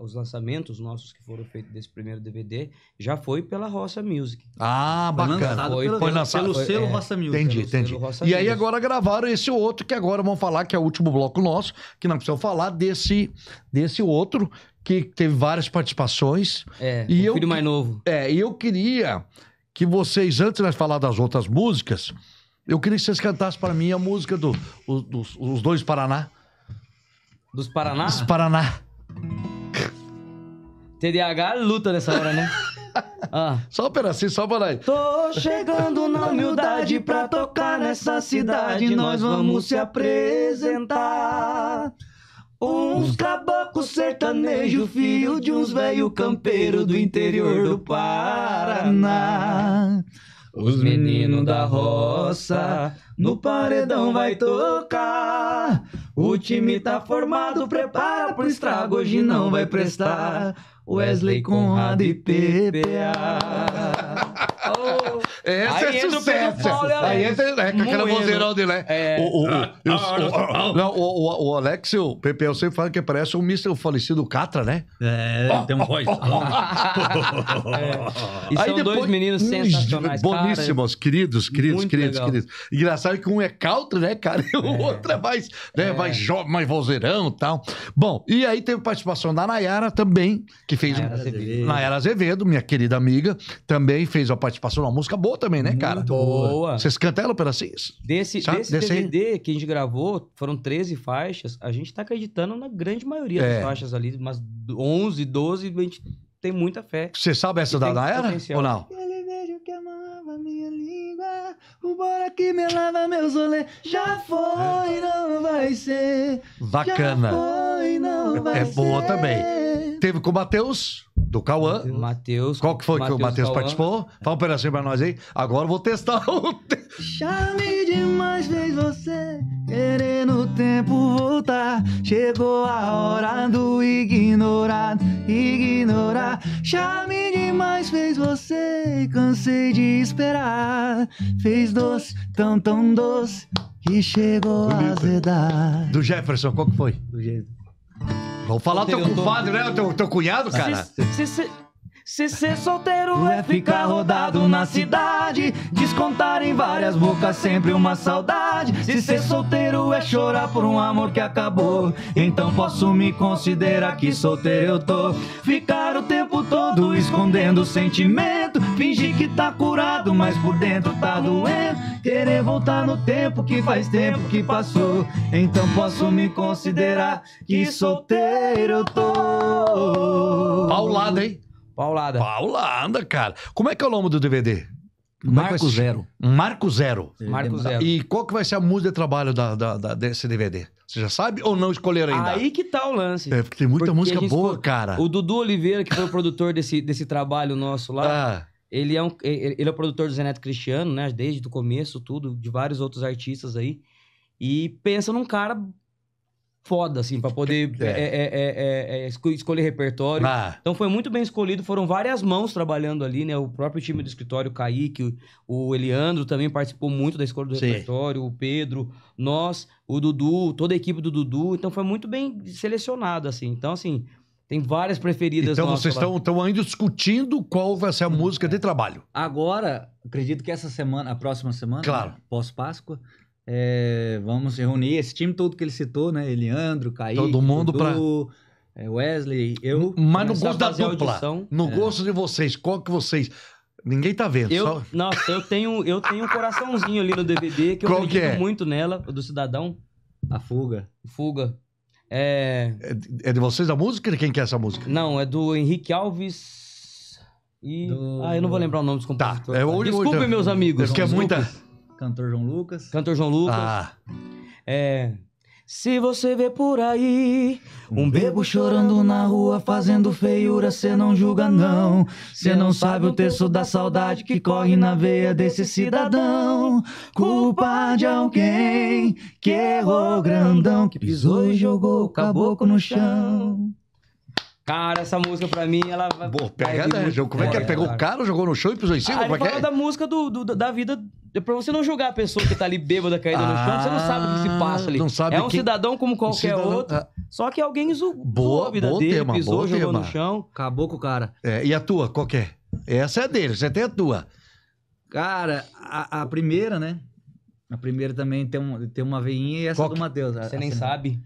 os lançamentos nossos que foram feitos desse primeiro DVD já foi pela Roça Music. Ah, foi bacana. Lançado foi, pelo, foi lançado pelo, pelo selo é. Roça Music. Entendi, entendi. Roça e Music. aí agora
gravaram esse outro que agora vão falar, que é o último bloco nosso, que não precisa falar desse, desse outro que teve várias participações.
É, e o eu, filho mais novo.
É, e eu queria que vocês, antes de falar das outras músicas, eu queria que vocês cantassem para mim a música do, o, dos os dois Paraná.
Dos Paraná? Dos Paraná. TDAH luta nessa hora, né?
Ah. Só um pedacinho, só para aí. Tô chegando na humildade pra tocar nessa cidade. Nós vamos se apresentar.
Uns caboclos sertanejo, filho de uns velho campeiro do interior do Paraná. Os meninos da roça no paredão vai tocar. O time tá formado, prepara pro estrago, hoje não vai prestar. Wesley, Conrado e PPA. Essa é, aí é sucesso. Paulo, aí entra, é, com aquela
vozeirão dele, né? É. O, o, o, ah, ah, ah, o, Alex, o Pepe, eu sempre falo que parece o Mr. falecido Catra, né? É, tem um voz. é. E aí são depois, dois meninos sensacionais, Boníssimos, cara. queridos, queridos, Muito queridos, legal. queridos. Engraçado que um é cautre, né, cara? E o é. outro é mais, né, mais jovem, mais vozeirão e tal. Bom, e aí teve participação da Nayara também, que fez... Nayara
Azevedo, Nayara
Azevedo minha querida amiga, também fez a participação numa música boa também, né, cara? Muito boa. Vocês cantam ela pelas cis?
Desse, desse, desse DVD aí? que a gente gravou, foram 13 faixas, a gente tá acreditando na grande maioria é. das faixas ali, umas 11, 12, a gente tem muita fé. Você sabe essa da, da era potencial. ou não? Aquele beijo que amava
minha língua, o bora que me lava meus olê, já foi, não vai ser. Bacana. Já foi,
não é vai é ser. É boa também. Teve com o Matheus, do Cauã. Matheus. Qual que foi Mateus que o Matheus participou? Fala um pedacinho pra nós aí. Agora eu vou testar o.
Chame demais, fez você querendo o tempo voltar. Chegou a
hora do ignorado, ignorar. Chame demais, fez você, cansei de esperar. Fez doce, tão, tão
doce,
que chegou Bonito. a azedar. Do Jefferson, qual que foi? Do Jefferson.
Vamos falar teu compadre, né? Teu, teu cunhado, cara. Se, se, se ser solteiro né, é ficar rodado na cidade, descontar em várias bocas sempre uma
saudade. Se ser solteiro é chorar por um amor que acabou, então posso me considerar que solteiro eu tô. Ficar o tempo todo escondendo o sentimento, fingir que tá curado, mas por dentro tá doendo. Querer voltar no tempo que faz tempo que passou. Então posso me considerar que
solteiro eu tô. Paulada, hein? Paulada. Paulada, cara. Como é que é o nome do DVD? É Marco é Zero. Marco Zero. Marco Zero. E qual que vai ser a música de trabalho da, da, da, desse DVD? Você já sabe ou não escolheram ainda? Aí
que tá o lance. É, porque tem muita porque música boa, cara. O Dudu Oliveira, que foi o produtor desse, desse trabalho nosso lá, ah. Ele é, um, ele é o produtor do Zeneto Cristiano, né? Desde o começo, tudo, de vários outros artistas aí. E pensa num cara foda, assim, para poder é. É, é, é, é, é escolher repertório. Ah. Então foi muito bem escolhido, foram várias mãos trabalhando ali, né? O próprio time do escritório, o Kaique, o Eliandro também participou muito da escolha do Sim. repertório, o Pedro, nós, o Dudu, toda a equipe do Dudu. Então foi muito bem selecionado, assim. Então, assim, tem várias preferidas Então vocês estão,
estão ainda discutindo qual vai ser a hum, música de é. trabalho.
Agora, acredito que essa semana, a próxima semana, né? Claro. pós-Páscoa,
é, vamos reunir esse time todo que ele citou, né? Eliandro, Caí Todo mundo para
é, Wesley, eu.
Mas no gosto da é dupla. audição. No gosto
de vocês, qual que
vocês. Ninguém tá vendo. Eu, só- Nossa, eu tenho, eu tenho um coraçãozinho ali no DVD que eu Qual que é? muito nela, o do Cidadão, A fuga. Fuga. É... É, é... de vocês a música? De quem que é essa música? Não, é do Henrique Alves e... Do... Ah, eu não vou lembrar o nome dos tá, compositores. Tá. É, olho, Desculpem, então. meus amigos. Porque é muita... Cantor João Lucas. Cantor João Lucas. Ah. É... Se você vê por aí
um bebo chorando na rua fazendo feiura, cê não julga não. Cê não sabe o terço da saudade que corre na veia desse cidadão. Culpa de alguém que errou grandão, que pisou e jogou o caboclo no
chão. Cara, essa música pra mim, ela. Boa, pega, né? Como é, é que é? Pegou o
cara, jogou no chão e pisou em cima? Ah, ele é falou é? da
música do, do, da vida é pra você não julgar a pessoa que tá ali bêbada, caída no chão, você não sabe o que se ah, passa ali. Não sabe é um cidadão como qualquer cidadão... outro. Ah. Só que alguém zoou boa, a vida dele, tema, pisou, jogou tema. no chão. Acabou com o cara.
É, e a tua, qual é? Essa é dele, você tem a tua.
Cara, a, a primeira, né? A primeira também tem, um, tem uma veinha e essa qual... do Matheus. Você nem sabe.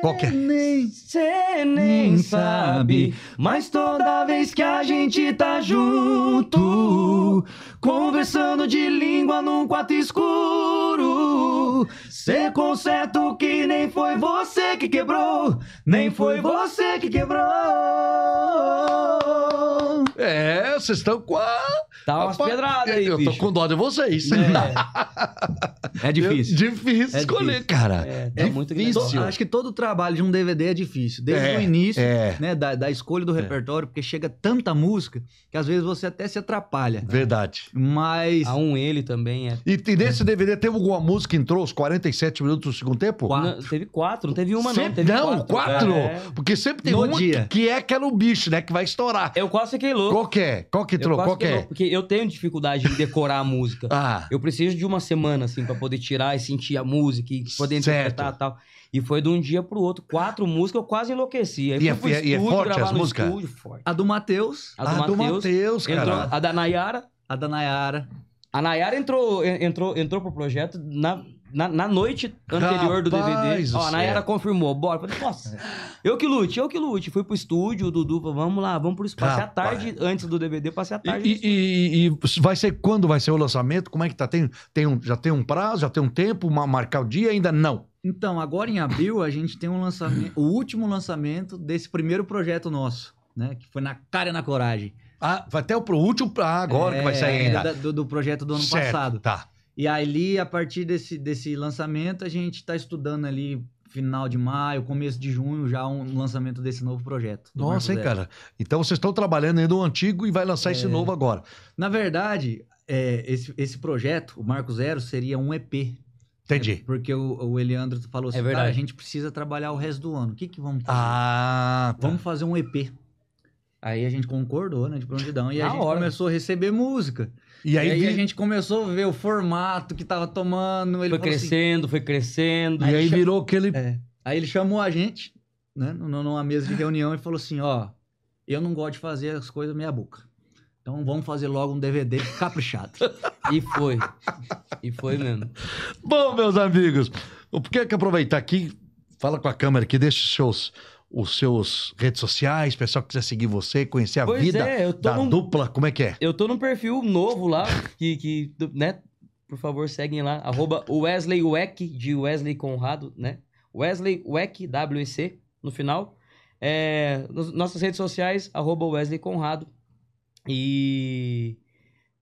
Qualquer. É? Nem, cê nem sabe, mas toda vez que a gente tá junto, conversando de língua num quarto escuro, cê conserto que nem foi você que quebrou, nem foi você que quebrou.
É, vocês estão quase Dá umas pedradas é, aí, Eu bicho. tô com dó de vocês. É, é difícil. Eu, difícil é escolher, cara. É, muito difícil. Acho
que todo o trabalho de um DVD é difícil. Desde é, o início, é. né, da, da, escolha do repertório, porque chega tanta música que às vezes você até se atrapalha.
Verdade. Mas... A um ele também é. E, e nesse DVD teve alguma música que entrou os 47 minutos do segundo tempo? Quatro. Não, teve quatro, não teve uma sempre, não. não, quatro. quatro? Porque sempre tem no uma dia.
Que, é aquela bicho, né, que vai estourar. Eu quase fiquei louco. Qual que é? Qual que entrou? Qual que é? Louco, porque eu tenho dificuldade em decorar a música. Ah. Eu preciso de uma semana, assim, para poder tirar e sentir a música e poder interpretar e tal. E foi de um dia pro outro. Quatro músicas, eu quase enlouqueci. Aí e, é, é, estúdio, e é forte as músicas? Estúdio, forte. A do Matheus. A do ah, Matheus. cara. a da Nayara. A da Nayara. A Nayara entrou, entrou, entrou pro projeto na, na, na noite anterior Rapaz do DVD, do ó, na era confirmou, bora. Falei, nossa, é. eu que lute, eu que lute. Fui pro estúdio, o Dudu falou, vamos lá, vamos pro espaço. Passei a tarde antes do DVD, passei a tarde. E,
e, e, e, vai ser quando vai ser o lançamento? Como é que tá? Tem, tem um, já tem um prazo, já tem um tempo, uma, marcar o dia? Ainda não.
Então, agora em abril a gente tem um
lançamento, o último
lançamento desse primeiro projeto nosso, né? Que foi na cara e na coragem. Ah, até o último, ah, agora é, que vai sair é, ainda. do, do, projeto do ano certo, passado. Tá. E ali, a partir desse, desse lançamento, a gente está estudando ali final de maio, começo de junho, já um lançamento desse novo projeto. Nossa, hein, cara?
Então vocês estão trabalhando ainda no antigo e vai lançar é... esse novo agora.
Na verdade, é, esse, esse projeto, o Marco Zero, seria um EP. Entendi. É, porque o, o, Eliandro falou é assim, a gente precisa trabalhar o resto do ano. O que, que vamos fazer? Ah, tá. Vamos fazer um EP. Aí a gente concordou, né, de prontidão, e a, a gente hora. começou a receber música. E aí, e aí vi... a gente começou a ver o formato que tava tomando. foi assim crescendo,
assim... foi crescendo. E aí, virou aquele. É.
Aí ele chamou a gente, né, numa mesa de reunião e falou assim: ó, eu não gosto de fazer as coisas meia boca. Então vamos fazer logo um DVD caprichado. e foi. E foi mesmo.
Bom, meus amigos, por que aproveitar aqui? Fala com a câmera aqui, deixa os seus os seus redes sociais, pessoal que quiser seguir você, conhecer a pois vida é, da num, dupla, como é que é?
Eu tô num perfil novo lá, que, que né? Por favor, seguem lá, arroba Wesley Weck, de Wesley Conrado, né? Wesley Weck, W-E-C, no final. É, nossas redes sociais, arroba Wesley Conrado. E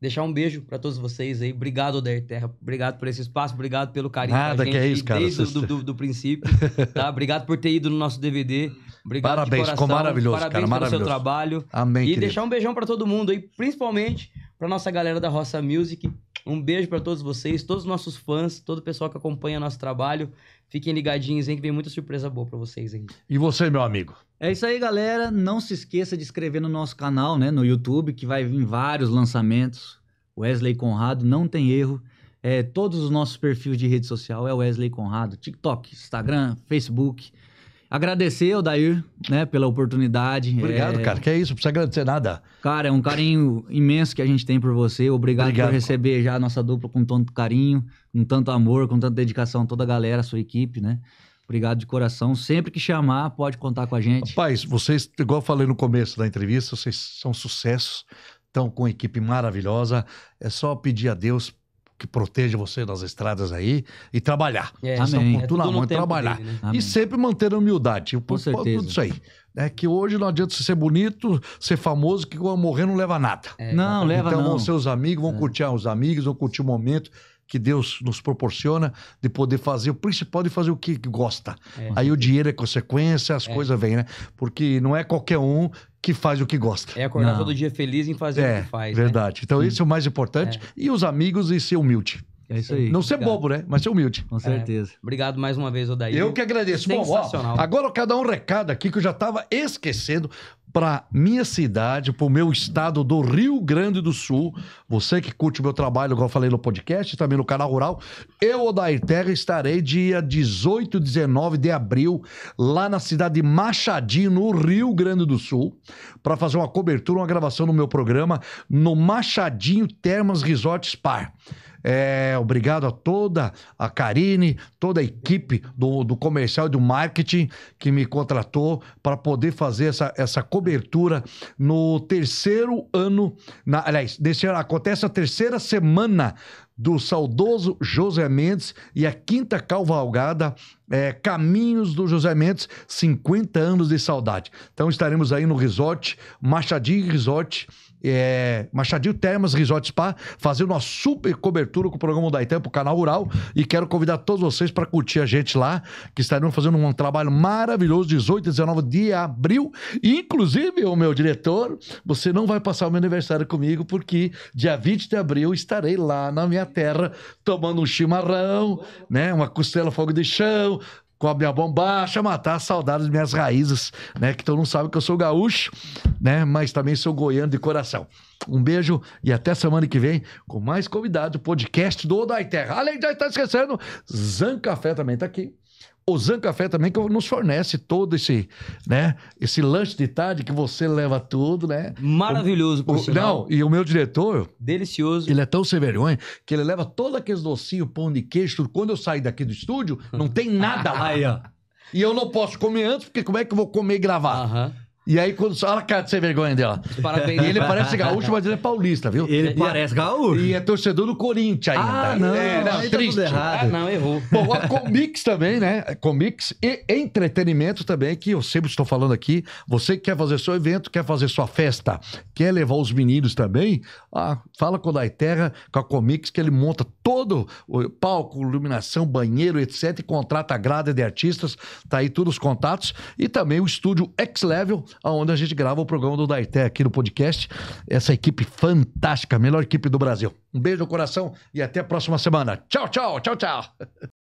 Deixar um beijo para todos vocês aí. Obrigado, Odair Terra. Obrigado por esse espaço. Obrigado pelo carinho. Nada que é isso, cara. Desde do, do, do, princípio. Tá? Obrigado por ter ido no nosso DVD. Obrigado Parabéns, ficou maravilhoso, Parabéns cara. Maravilhoso. pelo seu trabalho. Amém, E querido. deixar um beijão para todo mundo aí, principalmente para nossa galera da Roça Music, um beijo para todos vocês, todos os nossos fãs, todo o pessoal que acompanha nosso trabalho. Fiquem ligadinhos, hein, que vem muita surpresa boa para vocês aí.
E você, meu
amigo? É isso aí, galera. Não se esqueça de inscrever no nosso canal, né, no YouTube, que vai vir vários lançamentos. Wesley Conrado, não tem erro. É, todos os nossos perfis de rede social é Wesley Conrado, TikTok, Instagram, Facebook. Agradecer Odair, né, pela oportunidade. Obrigado, é... cara. Que
é isso, não precisa agradecer nada.
Cara, é um carinho imenso que a gente tem por você. Obrigado, Obrigado. por receber já a nossa dupla com tanto carinho, com tanto amor, com tanta dedicação, toda a galera, sua equipe, né? Obrigado de coração. Sempre que chamar, pode contar com a
gente. Rapaz, vocês, igual eu falei no começo da entrevista, vocês são sucessos, estão com uma equipe maravilhosa. É só pedir a Deus que proteja você nas estradas aí e trabalhar. É, Vocês é, mão é e trabalhar. Dele, né? E sempre manter a humildade. Com certeza. Isso aí. É que hoje não adianta você ser bonito, ser famoso, que morrer não leva nada. É, não, leva então, não. Então, seus amigos vão é. curtir os amigos, vão curtir o momento que Deus nos proporciona de poder fazer, o principal de fazer o que gosta. É. Aí o dinheiro é consequência, as é. coisas vêm, né? Porque não é qualquer um que faz o que gosta. É acordar não. todo
dia feliz em fazer é, o que faz.
Né? Verdade. Né? Então, Sim. isso é o mais importante. É. E os amigos e ser humilde. É isso aí. Não ser Obrigado. bobo, né? Mas ser humilde. Com é. certeza. É.
Obrigado mais uma vez, Odair. Eu que agradeço. Bom, ó,
agora eu quero dar um recado aqui que eu já estava esquecendo para minha cidade, para o meu estado do Rio Grande do Sul. Você que curte o meu trabalho, como eu falei no podcast, também no canal Rural. Eu, Odair Terra, estarei dia 18 e 19 de abril lá na cidade de Machadinho, no Rio Grande do Sul, para fazer uma cobertura, uma gravação no meu programa no Machadinho Termas Resort Spa. É, obrigado a toda a Karine, toda a equipe do, do comercial e do marketing que me contratou para poder fazer essa, essa cobertura no terceiro ano. Na, aliás, desse ano, acontece a terceira semana do saudoso José Mendes e a quinta calvalgada é, Caminhos do José Mendes, 50 anos de saudade. Então estaremos aí no resort, Machadinho Resort, é, Machadinho Termas Resort Spa, fazendo uma super cobertura com o programa da Itam, pro canal Rural. E quero convidar todos vocês para curtir a gente lá, que estarão fazendo um trabalho maravilhoso, 18 e 19 de abril. E, inclusive, o meu diretor, você não vai passar o meu aniversário comigo, porque dia 20 de abril estarei lá na minha terra tomando um chimarrão, né? Uma costela fogo de chão, com a minha bombacha, matar a saudade minhas raízes, né? Que tu não sabe que eu sou gaúcho, né? Mas também sou goiano de coração. Um beijo e até semana que vem com mais convidados do podcast do Odai Terra. Além de estar esquecendo, Zan Café também tá aqui. O Zan Café também que nos fornece todo esse, né, esse lanche de tarde que você leva tudo, né? Maravilhoso, por o, sinal. Não, e o meu diretor... Delicioso. Ele é tão sem que ele leva todo aqueles docinho, pão de queijo, tudo. Quando eu sair daqui do estúdio, não tem nada lá. E eu não posso comer antes, porque como é que eu vou comer e gravar? Aham. E aí, quando só ela cara ser vergonha dela. Parabéns. E ele parece gaúcho, mas ele é paulista, viu? Ele e é- parece é, gaúcho. E é torcedor do Corinthians ainda. Ah, não, é, não, tá triste. Tá errado. Ah, não, errou. Bom, a Comix também, né? comix e entretenimento também, que eu sempre estou falando aqui. Você que quer fazer seu evento, quer fazer sua festa, quer levar os meninos também, ah, fala com o Daiterra, com a comix que ele monta todo o palco, iluminação, banheiro, etc. E contrata a grada de artistas. Tá aí todos os contatos. E também o estúdio X-Level onde a gente grava o programa do Daité aqui no podcast. Essa equipe fantástica, a melhor equipe do Brasil. Um beijo no coração e até a próxima semana. Tchau, tchau, tchau, tchau.